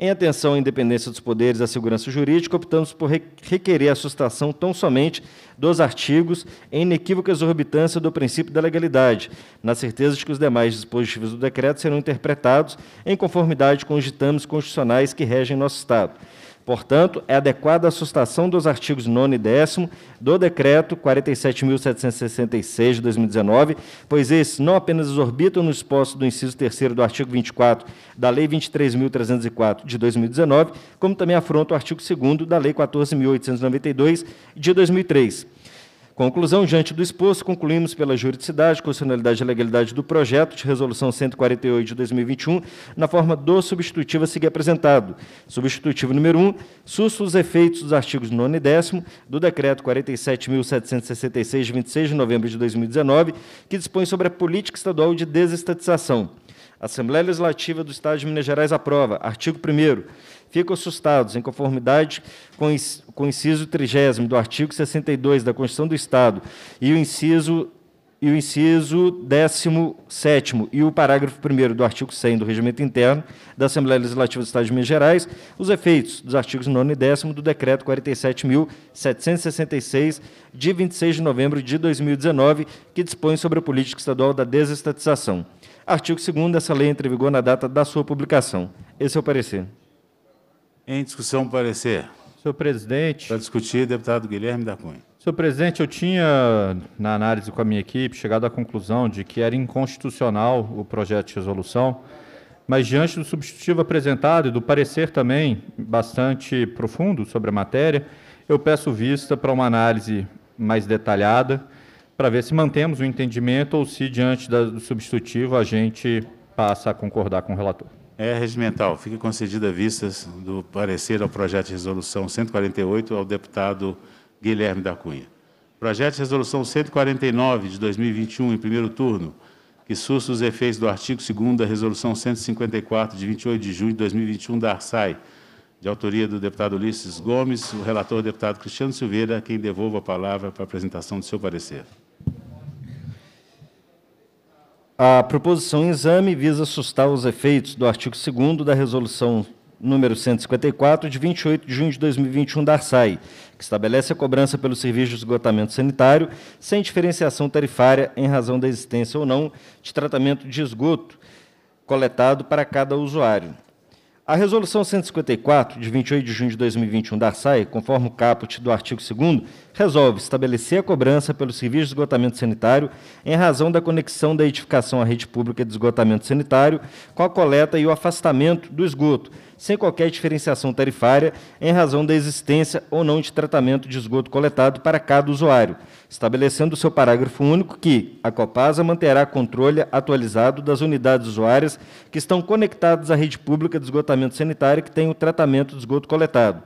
Em atenção à independência dos poderes e à segurança jurídica, optamos por requerer a sustação tão somente dos artigos em inequívoca exorbitância do princípio da legalidade, na certeza de que os demais dispositivos do decreto serão interpretados em conformidade com os ditames constitucionais que regem nosso Estado. Portanto, é adequada a sustação dos artigos 9 e 10 do Decreto 47.766 de 2019, pois esses não apenas exorbitam no exposto do inciso 3 do artigo 24 da Lei 23.304 de 2019, como também afrontam o artigo 2 da Lei 14.892 de 2003 Conclusão, diante do exposto, concluímos pela juridicidade, constitucionalidade e legalidade do projeto de resolução 148 de 2021, na forma do substitutivo a seguir apresentado. Substitutivo número 1, susto os efeitos dos artigos 9 e 10 do decreto 47.766, de 26 de novembro de 2019, que dispõe sobre a política estadual de desestatização. Assembleia Legislativa do Estado de Minas Gerais aprova. Artigo 1 ficam assustados, em conformidade com, com o inciso 30 do artigo 62 da Constituição do Estado e o inciso e o inciso 17 e o parágrafo 1 do artigo 100 do Regimento Interno da Assembleia Legislativa do Estado de Minas Gerais, os efeitos dos artigos 9 e 10 do Decreto 47.766, de 26 de novembro de 2019, que dispõe sobre a política estadual da desestatização. Artigo 2 essa lei entra vigor na data da sua publicação. Esse é o parecer. Em discussão, parecer. Senhor presidente. Para discutir, deputado Guilherme da Cunha. Senhor presidente, eu tinha, na análise com a minha equipe, chegado à conclusão de que era inconstitucional o projeto de resolução, mas diante do substitutivo apresentado e do parecer também bastante profundo sobre a matéria, eu peço vista para uma análise mais detalhada, para ver se mantemos o entendimento ou se, diante do substitutivo, a gente passa a concordar com o relator. É regimental. Fica concedida vistas do parecer ao projeto de resolução 148 ao deputado Guilherme da Cunha. Projeto de resolução 149 de 2021, em primeiro turno, que suscita os efeitos do artigo 2 da resolução 154 de 28 de junho de 2021 da ARSAI, de autoria do deputado Ulisses Gomes, o relator deputado Cristiano Silveira, a quem devolvo a palavra para a apresentação do seu parecer. A proposição em exame visa assustar os efeitos do artigo 2 da Resolução número 154, de 28 de junho de 2021 da ARSAI, que estabelece a cobrança pelo serviço de esgotamento sanitário sem diferenciação tarifária em razão da existência ou não de tratamento de esgoto coletado para cada usuário. A Resolução 154, de 28 de junho de 2021 da SAI, conforme o caput do artigo 2 resolve estabelecer a cobrança pelo serviço de esgotamento sanitário em razão da conexão da edificação à rede pública de esgotamento sanitário com a coleta e o afastamento do esgoto, sem qualquer diferenciação tarifária em razão da existência ou não de tratamento de esgoto coletado para cada usuário, estabelecendo seu parágrafo único que a Copasa manterá controle atualizado das unidades usuárias que estão conectadas à rede pública de esgotamento sanitário que tem o tratamento do esgoto coletado.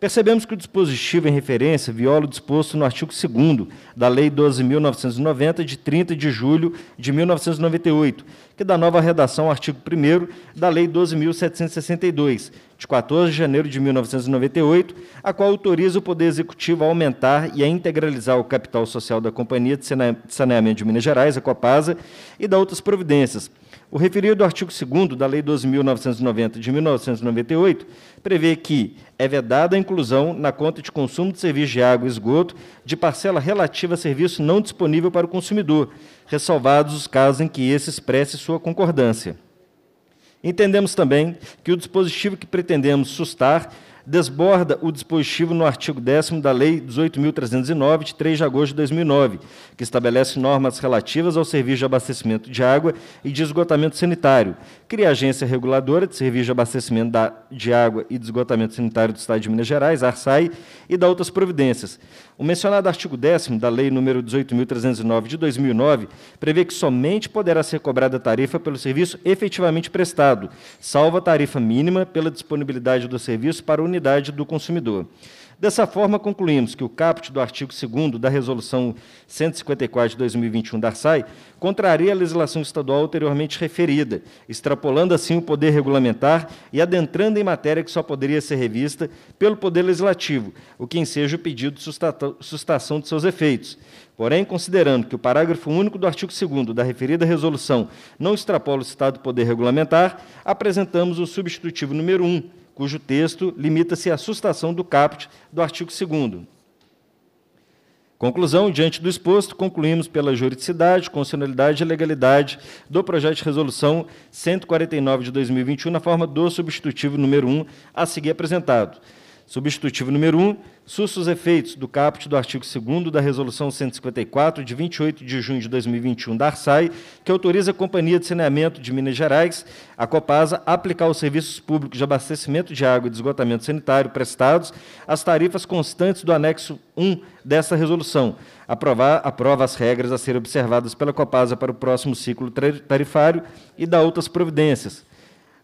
Percebemos que o dispositivo em referência viola o disposto no artigo 2 da Lei 12.990, de 30 de julho de 1998, que dá nova redação ao artigo 1 da Lei 12.762, de 14 de janeiro de 1998, a qual autoriza o Poder Executivo a aumentar e a integralizar o capital social da Companhia de Saneamento de Minas Gerais, a Copasa, e da outras providências. O referido artigo 2 da Lei 12.990 de 1998 prevê que é vedada a inclusão na conta de consumo de serviço de água e esgoto de parcela relativa a serviço não disponível para o consumidor, ressalvados os casos em que esse expresse sua concordância. Entendemos também que o dispositivo que pretendemos sustar desborda o dispositivo no artigo 10 da Lei 18.309, de 3 de agosto de 2009, que estabelece normas relativas ao serviço de abastecimento de água e de esgotamento sanitário, cria a Agência Reguladora de Serviço de Abastecimento de Água e de Esgotamento Sanitário do Estado de Minas Gerais, ARSAI, e dá outras providências. O mencionado artigo 10 da Lei nº 18.309 de 2009 prevê que somente poderá ser cobrada a tarifa pelo serviço efetivamente prestado, salvo a tarifa mínima pela disponibilidade do serviço para a unidade do consumidor. Dessa forma, concluímos que o caput do artigo 2 da Resolução 154 de 2021 da ARSAI contraria a legislação estadual anteriormente referida, extrapolando assim o poder regulamentar e adentrando em matéria que só poderia ser revista pelo Poder Legislativo, o que enseja o pedido de sustação de seus efeitos. Porém, considerando que o parágrafo único do artigo 2 da referida resolução não extrapola o estado do poder regulamentar, apresentamos o substitutivo número 1 cujo texto limita-se à sustação do caput do artigo 2. Conclusão, diante do exposto, concluímos pela juridicidade, constitucionalidade e legalidade do projeto de resolução 149 de 2021, na forma do substitutivo número 1 a seguir apresentado. Substitutivo número 1, sustos efeitos do caput do artigo 2 da Resolução 154, de 28 de junho de 2021 da ARSAI, que autoriza a Companhia de Saneamento de Minas Gerais, a Copasa, a aplicar aos serviços públicos de abastecimento de água e de esgotamento sanitário prestados as tarifas constantes do anexo 1 dessa resolução. Aprovar, aprova as regras a serem observadas pela Copasa para o próximo ciclo tarifário e dá outras providências.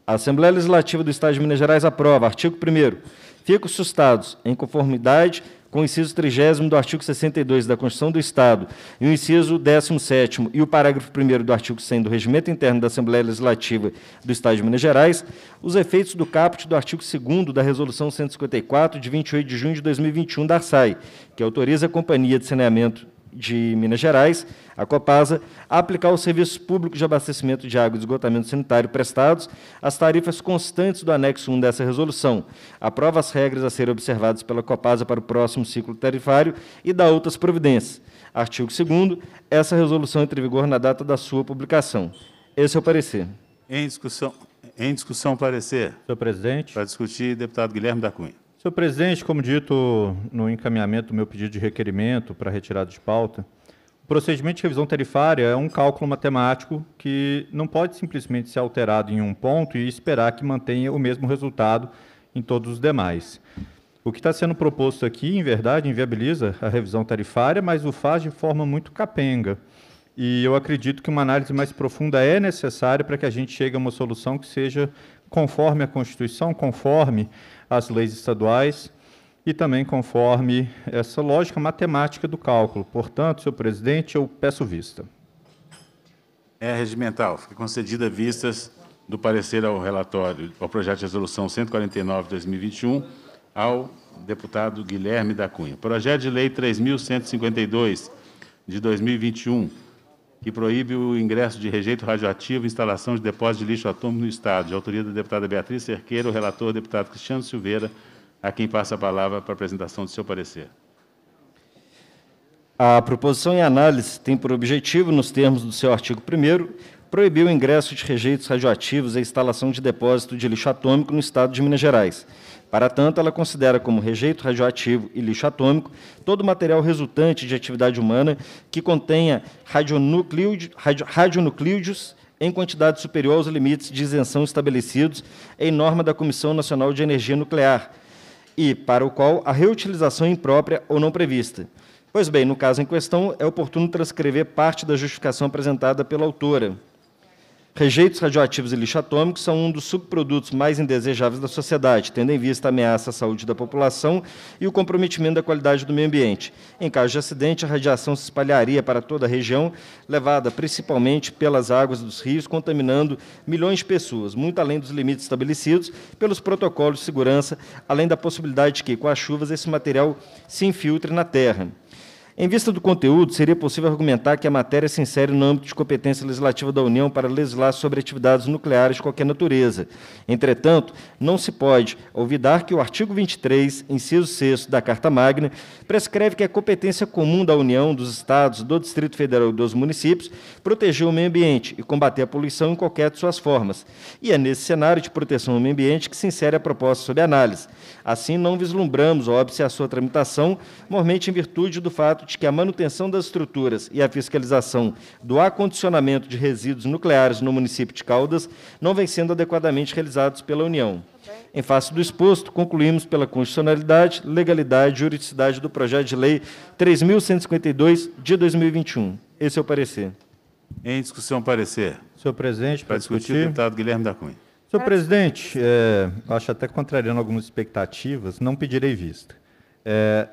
A Assembleia Legislativa do Estado de Minas Gerais aprova, artigo 1 Fico sustados em conformidade com o inciso 30 do artigo 62 da Constituição do Estado e o inciso 17 e o parágrafo 1 do artigo 100 do Regimento Interno da Assembleia Legislativa do Estado de Minas Gerais, os efeitos do caput do artigo 2 da Resolução 154, de 28 de junho de 2021 da ARSAI, que autoriza a Companhia de Saneamento de Minas Gerais, a Copasa, a aplicar os serviços públicos de abastecimento de água e esgotamento sanitário prestados às tarifas constantes do anexo 1 dessa resolução. Aprova as regras a serem observadas pela Copasa para o próximo ciclo tarifário e dá outras providências. Artigo 2 essa resolução entra em vigor na data da sua publicação. Esse é o parecer. Em discussão, em discussão parecer. Senhor presidente. Para discutir, deputado Guilherme da Cunha. Senhor presidente, como dito no encaminhamento do meu pedido de requerimento para retirada de pauta, o procedimento de revisão tarifária é um cálculo matemático que não pode simplesmente ser alterado em um ponto e esperar que mantenha o mesmo resultado em todos os demais. O que está sendo proposto aqui, em verdade, inviabiliza a revisão tarifária, mas o faz de forma muito capenga. E eu acredito que uma análise mais profunda é necessária para que a gente chegue a uma solução que seja conforme a Constituição, conforme as leis estaduais e também conforme essa lógica matemática do cálculo. Portanto, senhor presidente, eu peço vista. É regimental. Fica concedida vistas do parecer ao relatório, ao projeto de resolução 149/2021, ao deputado Guilherme da Cunha. Projeto de lei 3152 de 2021 que proíbe o ingresso de rejeito radioativo e instalação de depósito de lixo atômico no Estado, de autoria da deputada Beatriz Cerqueira, o relator, o deputado Cristiano Silveira, a quem passa a palavra para a apresentação do seu parecer. A proposição em análise tem por objetivo, nos termos do seu artigo 1 proibir o ingresso de rejeitos radioativos e a instalação de depósito de lixo atômico no Estado de Minas Gerais, para tanto, ela considera como rejeito radioativo e lixo atômico todo material resultante de atividade humana que contenha radionuclídeos, radio, em quantidade superior aos limites de isenção estabelecidos em norma da Comissão Nacional de Energia Nuclear e para o qual a reutilização imprópria ou não prevista. Pois bem, no caso em questão, é oportuno transcrever parte da justificação apresentada pela autora, Rejeitos radioativos e lixo atômico são um dos subprodutos mais indesejáveis da sociedade, tendo em vista a ameaça à saúde da população e o comprometimento da qualidade do meio ambiente. Em caso de acidente, a radiação se espalharia para toda a região, levada principalmente pelas águas dos rios, contaminando milhões de pessoas, muito além dos limites estabelecidos pelos protocolos de segurança, além da possibilidade de que, com as chuvas, esse material se infiltre na terra. Em vista do conteúdo, seria possível argumentar que a matéria se insere no âmbito de competência legislativa da União para legislar sobre atividades nucleares de qualquer natureza. Entretanto, não se pode olvidar que o artigo 23, inciso 6 da Carta Magna, prescreve que é competência comum da União, dos Estados, do Distrito Federal e dos municípios proteger o meio ambiente e combater a poluição em qualquer de suas formas. E é nesse cenário de proteção ao meio ambiente que se insere a proposta sob análise. Assim, não vislumbramos, óbvio, a sua tramitação, mormente em virtude do fato de que a manutenção das estruturas e a fiscalização do acondicionamento de resíduos nucleares no município de Caldas não vem sendo adequadamente realizados pela União. Em face do exposto, concluímos pela constitucionalidade, legalidade e juridicidade do projeto de lei 3.152 de 2021. Esse é o parecer. Em discussão, parecer. Senhor presidente, para discutir, discutir, deputado Guilherme da Cunha. Senhor presidente, é, acho até contrariando algumas expectativas, não pedirei vista. É,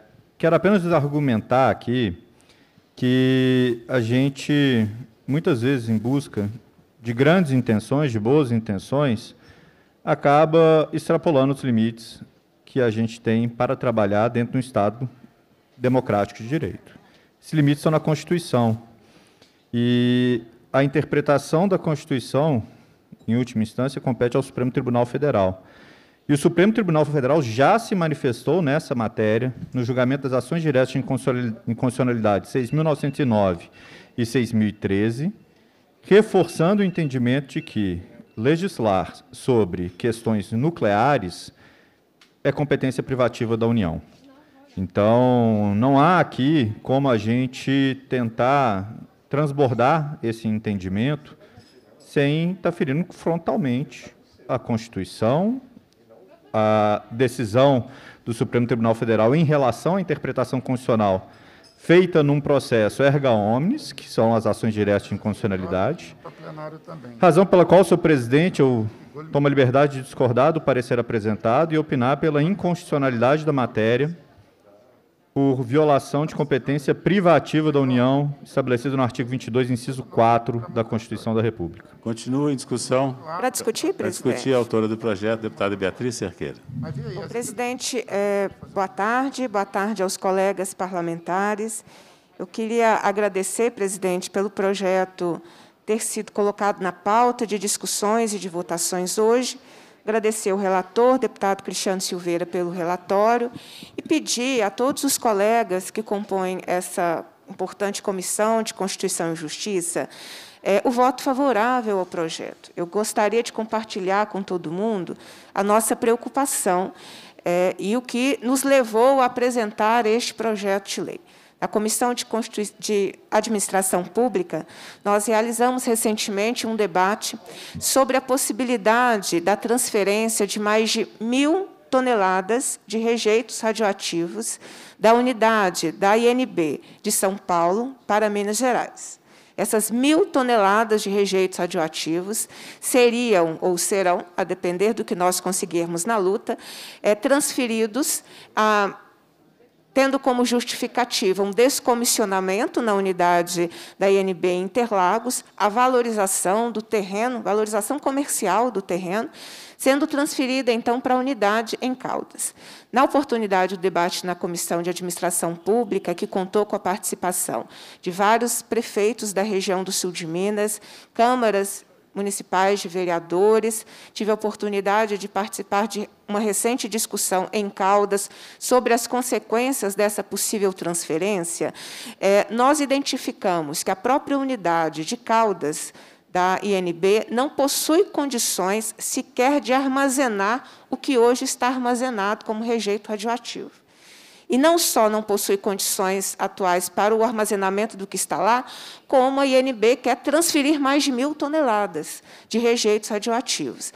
quero apenas argumentar aqui que a gente, muitas vezes, em busca de grandes intenções, de boas intenções, acaba extrapolando os limites que a gente tem para trabalhar dentro de um Estado democrático de direito. Esses limites são na Constituição. E a interpretação da Constituição, em última instância, compete ao Supremo Tribunal Federal. E o Supremo Tribunal Federal já se manifestou nessa matéria no julgamento das ações diretas de inconstitucionalidade 6.909 e 6.013, reforçando o entendimento de que legislar sobre questões nucleares é competência privativa da União. Então, não há aqui como a gente tentar transbordar esse entendimento sem estar ferindo frontalmente a Constituição a decisão do Supremo Tribunal Federal em relação à interpretação constitucional feita num processo erga omnes, que são as ações diretas de inconstitucionalidade. Tá Razão pela qual, senhor presidente, eu tomo a liberdade de discordar do parecer apresentado e opinar pela inconstitucionalidade da matéria por violação de competência privativa da União, estabelecido no artigo 22, inciso 4 da Constituição da República. Continua em discussão. Para discutir, presidente. Para discutir, a autora do projeto, deputada Beatriz Cerqueira. Assim? presidente, é, boa tarde. Boa tarde aos colegas parlamentares. Eu queria agradecer, presidente, pelo projeto ter sido colocado na pauta de discussões e de votações hoje agradecer o relator, deputado Cristiano Silveira, pelo relatório e pedir a todos os colegas que compõem essa importante comissão de Constituição e Justiça é, o voto favorável ao projeto. Eu gostaria de compartilhar com todo mundo a nossa preocupação é, e o que nos levou a apresentar este projeto de lei. A Comissão de, de, Administração Pública, nós realizamos recentemente um debate sobre a possibilidade da transferência de mais de mil toneladas de rejeitos radioativos da unidade da INB de São Paulo para Minas Gerais. Essas mil toneladas de rejeitos radioativos seriam ou serão, a depender do que nós conseguirmos na luta, é, transferidos a tendo como justificativa um descomissionamento na unidade da INB Interlagos, a valorização do terreno, valorização comercial do terreno, sendo transferida, então, para a unidade em Caldas. Na oportunidade, o debate na Comissão de Administração Pública, que contou com a participação de vários prefeitos da região do sul de Minas, câmaras municipais, de vereadores. Tive a oportunidade de participar de uma recente discussão em Caldas sobre as consequências dessa possível transferência. É, nós identificamos que a própria unidade de Caldas da INB não possui condições sequer de armazenar o que hoje está armazenado como rejeito radioativo e não só não possui condições atuais para o armazenamento do que está lá, como a INB quer transferir mais de mil toneladas de rejeitos radioativos.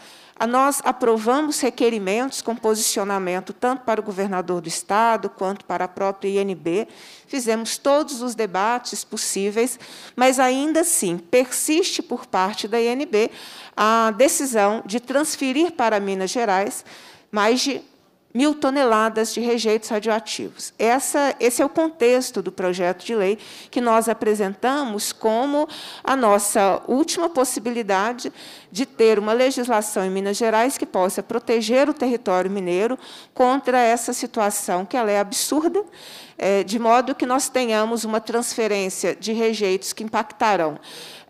Nós aprovamos requerimentos com posicionamento tanto para o governador do Estado quanto para a própria INB. Fizemos todos os debates possíveis, mas ainda assim persiste por parte da INB a decisão de transferir para Minas Gerais mais de mil toneladas de rejeitos radioativos. Essa, esse é o contexto do projeto de lei que nós apresentamos como a nossa última possibilidade de ter uma legislação em Minas Gerais que possa proteger o território mineiro contra essa situação, que ela é absurda, eh, de modo que nós tenhamos uma transferência de rejeitos que impactarão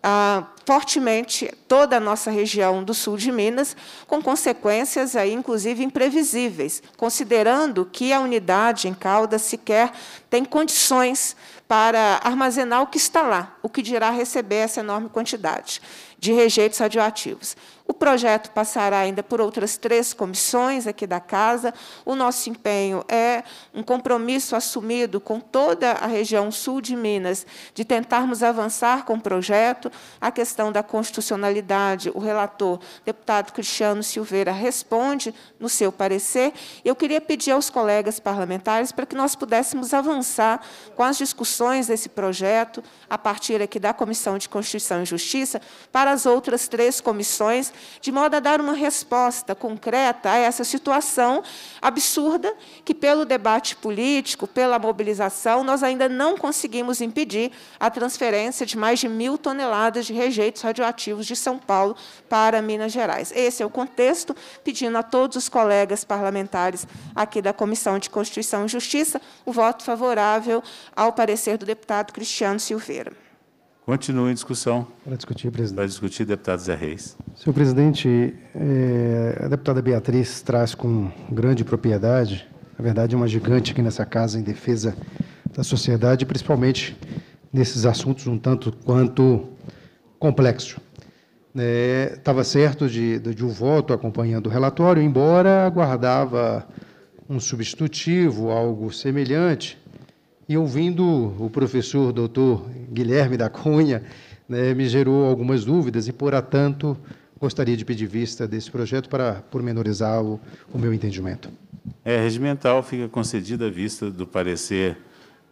ah, fortemente toda a nossa região do sul de Minas, com consequências, aí, inclusive, imprevisíveis, considerando que a unidade em Caldas sequer tem condições para armazenar o que está lá, o que dirá receber essa enorme quantidade de rejeitos radioativos. O projeto passará ainda por outras três comissões aqui da Casa. O nosso empenho é um compromisso assumido com toda a região sul de Minas de tentarmos avançar com o projeto. A questão da constitucionalidade, o relator, deputado Cristiano Silveira, responde no seu parecer. Eu queria pedir aos colegas parlamentares para que nós pudéssemos avançar com as discussões desse projeto, a partir aqui da Comissão de Constituição e Justiça, para para as outras três comissões, de modo a dar uma resposta concreta a essa situação absurda que, pelo debate político, pela mobilização, nós ainda não conseguimos impedir a transferência de mais de mil toneladas de rejeitos radioativos de São Paulo para Minas Gerais. Esse é o contexto, pedindo a todos os colegas parlamentares aqui da Comissão de Constituição e Justiça o voto favorável ao parecer do deputado Cristiano Silveira. Continua em discussão. Para discutir, presidente. Para discutir, deputado Zé Reis. Senhor presidente, eh, a deputada Beatriz traz com grande propriedade, na verdade, uma gigante aqui nessa casa em defesa da sociedade, principalmente nesses assuntos um tanto quanto complexos. Estava eh, é, certo de, de um voto acompanhando o relatório, embora aguardava um substitutivo, algo semelhante, e ouvindo o professor doutor Guilherme da Cunha, né, me gerou algumas dúvidas e, portanto, gostaria de pedir vista desse projeto para pormenorizar o, o meu entendimento. É, regimental, fica concedida a vista do parecer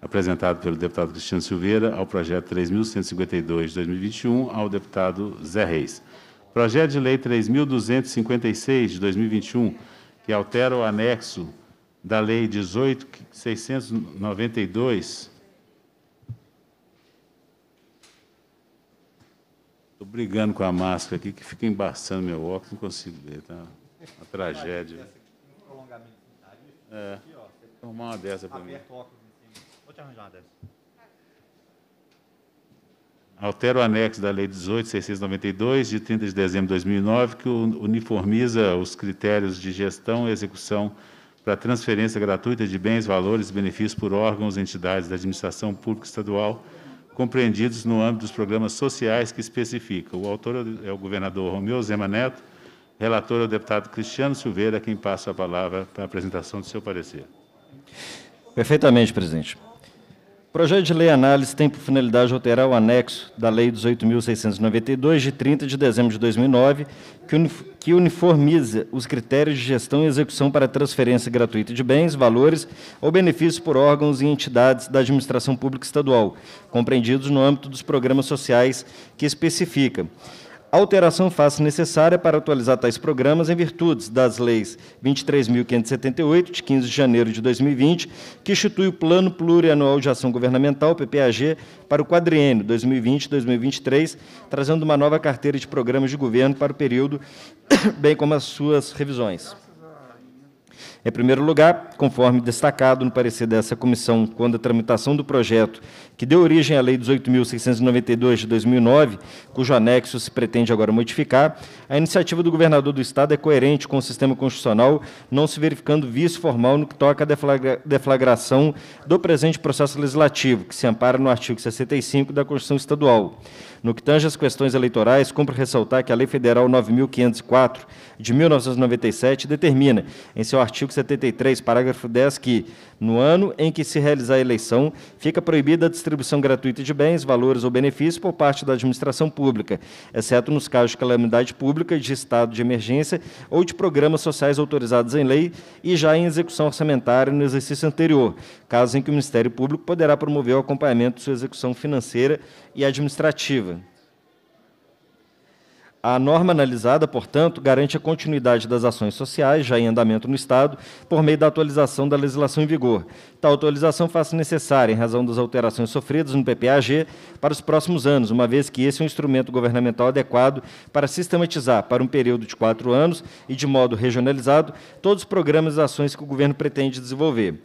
apresentado pelo deputado Cristiano Silveira ao projeto 3.152 de 2021 ao deputado Zé Reis. Projeto de lei 3.256 de 2021, que altera o anexo da Lei 18.692, Estou brigando com a máscara aqui, que fica embaçando meu óculos, não consigo ver, tá? Uma tragédia. É. Arrumar uma dessa para mim. Vou te arranjar uma dessa. Altera o anexo da Lei 18.692, de 30 de dezembro de 2009, que uniformiza os critérios de gestão e execução para transferência gratuita de bens, valores e benefícios por órgãos e entidades da administração pública estadual compreendidos no âmbito dos programas sociais que especifica. O autor é o governador Romeu Zema Neto, relator é o deputado Cristiano Silveira, quem passa a palavra para a apresentação do seu parecer. Perfeitamente, presidente. O projeto de lei análise tem por finalidade alterar o anexo da Lei 18.692, de 30 de dezembro de 2009, que uniformiza os critérios de gestão e execução para transferência gratuita de bens, valores ou benefícios por órgãos e entidades da administração pública estadual, compreendidos no âmbito dos programas sociais que especifica alteração faz-se necessária para atualizar tais programas em virtude das leis 23.578, de 15 de janeiro de 2020, que institui o Plano Plurianual de Ação Governamental, PPAG, para o quadriênio 2020-2023, trazendo uma nova carteira de programas de governo para o período, bem como as suas revisões. Em primeiro lugar, conforme destacado no parecer dessa comissão, quando a tramitação do projeto que deu origem à Lei 18.692 de 2009, cujo anexo se pretende agora modificar, a iniciativa do governador do Estado é coerente com o sistema constitucional, não se verificando vício formal no que toca à deflagra deflagração do presente processo legislativo, que se ampara no artigo 65 da Constituição Estadual. No que tange às questões eleitorais, cumpre ressaltar que a Lei Federal 9.504, de 1997, determina, em seu artigo 73, parágrafo 10, que, no ano em que se realizar a eleição, fica proibida a distribuição gratuita de bens, valores ou benefícios por parte da administração pública, exceto nos casos de calamidade pública, de estado de emergência ou de programas sociais autorizados em lei e já em execução orçamentária no exercício anterior, casos em que o Ministério Público poderá promover o acompanhamento de sua execução financeira e administrativa. A norma analisada, portanto, garante a continuidade das ações sociais já em andamento no Estado por meio da atualização da legislação em vigor. Tal atualização faz-se necessária em razão das alterações sofridas no PPAG para os próximos anos, uma vez que esse é um instrumento governamental adequado para sistematizar, para um período de quatro anos e de modo regionalizado, todos os programas e ações que o governo pretende desenvolver.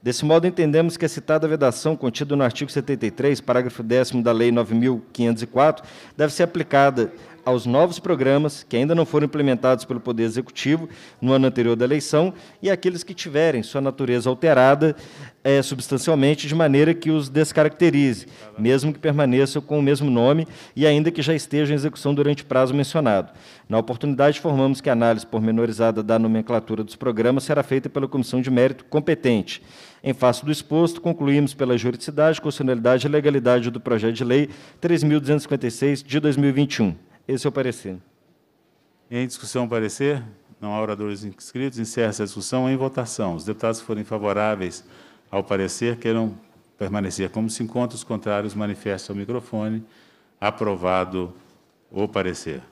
Desse modo, entendemos que é a citada vedação contida no artigo 73, parágrafo 10 da Lei 9.504, deve ser aplicada aos novos programas que ainda não foram implementados pelo Poder Executivo no ano anterior da eleição e aqueles que tiverem sua natureza alterada é, substancialmente de maneira que os descaracterize, mesmo que permaneçam com o mesmo nome e ainda que já estejam em execução durante o prazo mencionado. Na oportunidade, formamos que a análise pormenorizada da nomenclatura dos programas será feita pela Comissão de Mérito competente. Em face do exposto, concluímos pela juridicidade, constitucionalidade e legalidade do projeto de lei 3.256 de 2021. Esse é o parecer. Em discussão, parecer? Não há oradores inscritos. Encerra-se a discussão em votação. Os deputados que forem favoráveis ao parecer queiram permanecer como se encontram. Os contrários manifestam o microfone. Aprovado o parecer.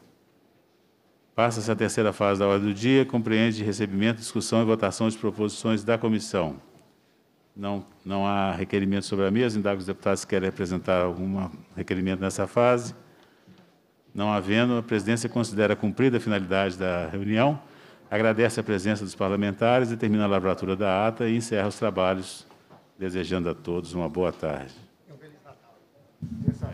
Passa-se a terceira fase da ordem do dia, compreende recebimento, discussão e votação de proposições da comissão. Não, não há requerimento sobre a mesa. Indago os deputados que querem apresentar algum requerimento nessa fase. Não havendo, a presidência considera cumprida a finalidade da reunião, agradece a presença dos parlamentares, determina a lavratura da ata e encerra os trabalhos, desejando a todos uma boa tarde. Então,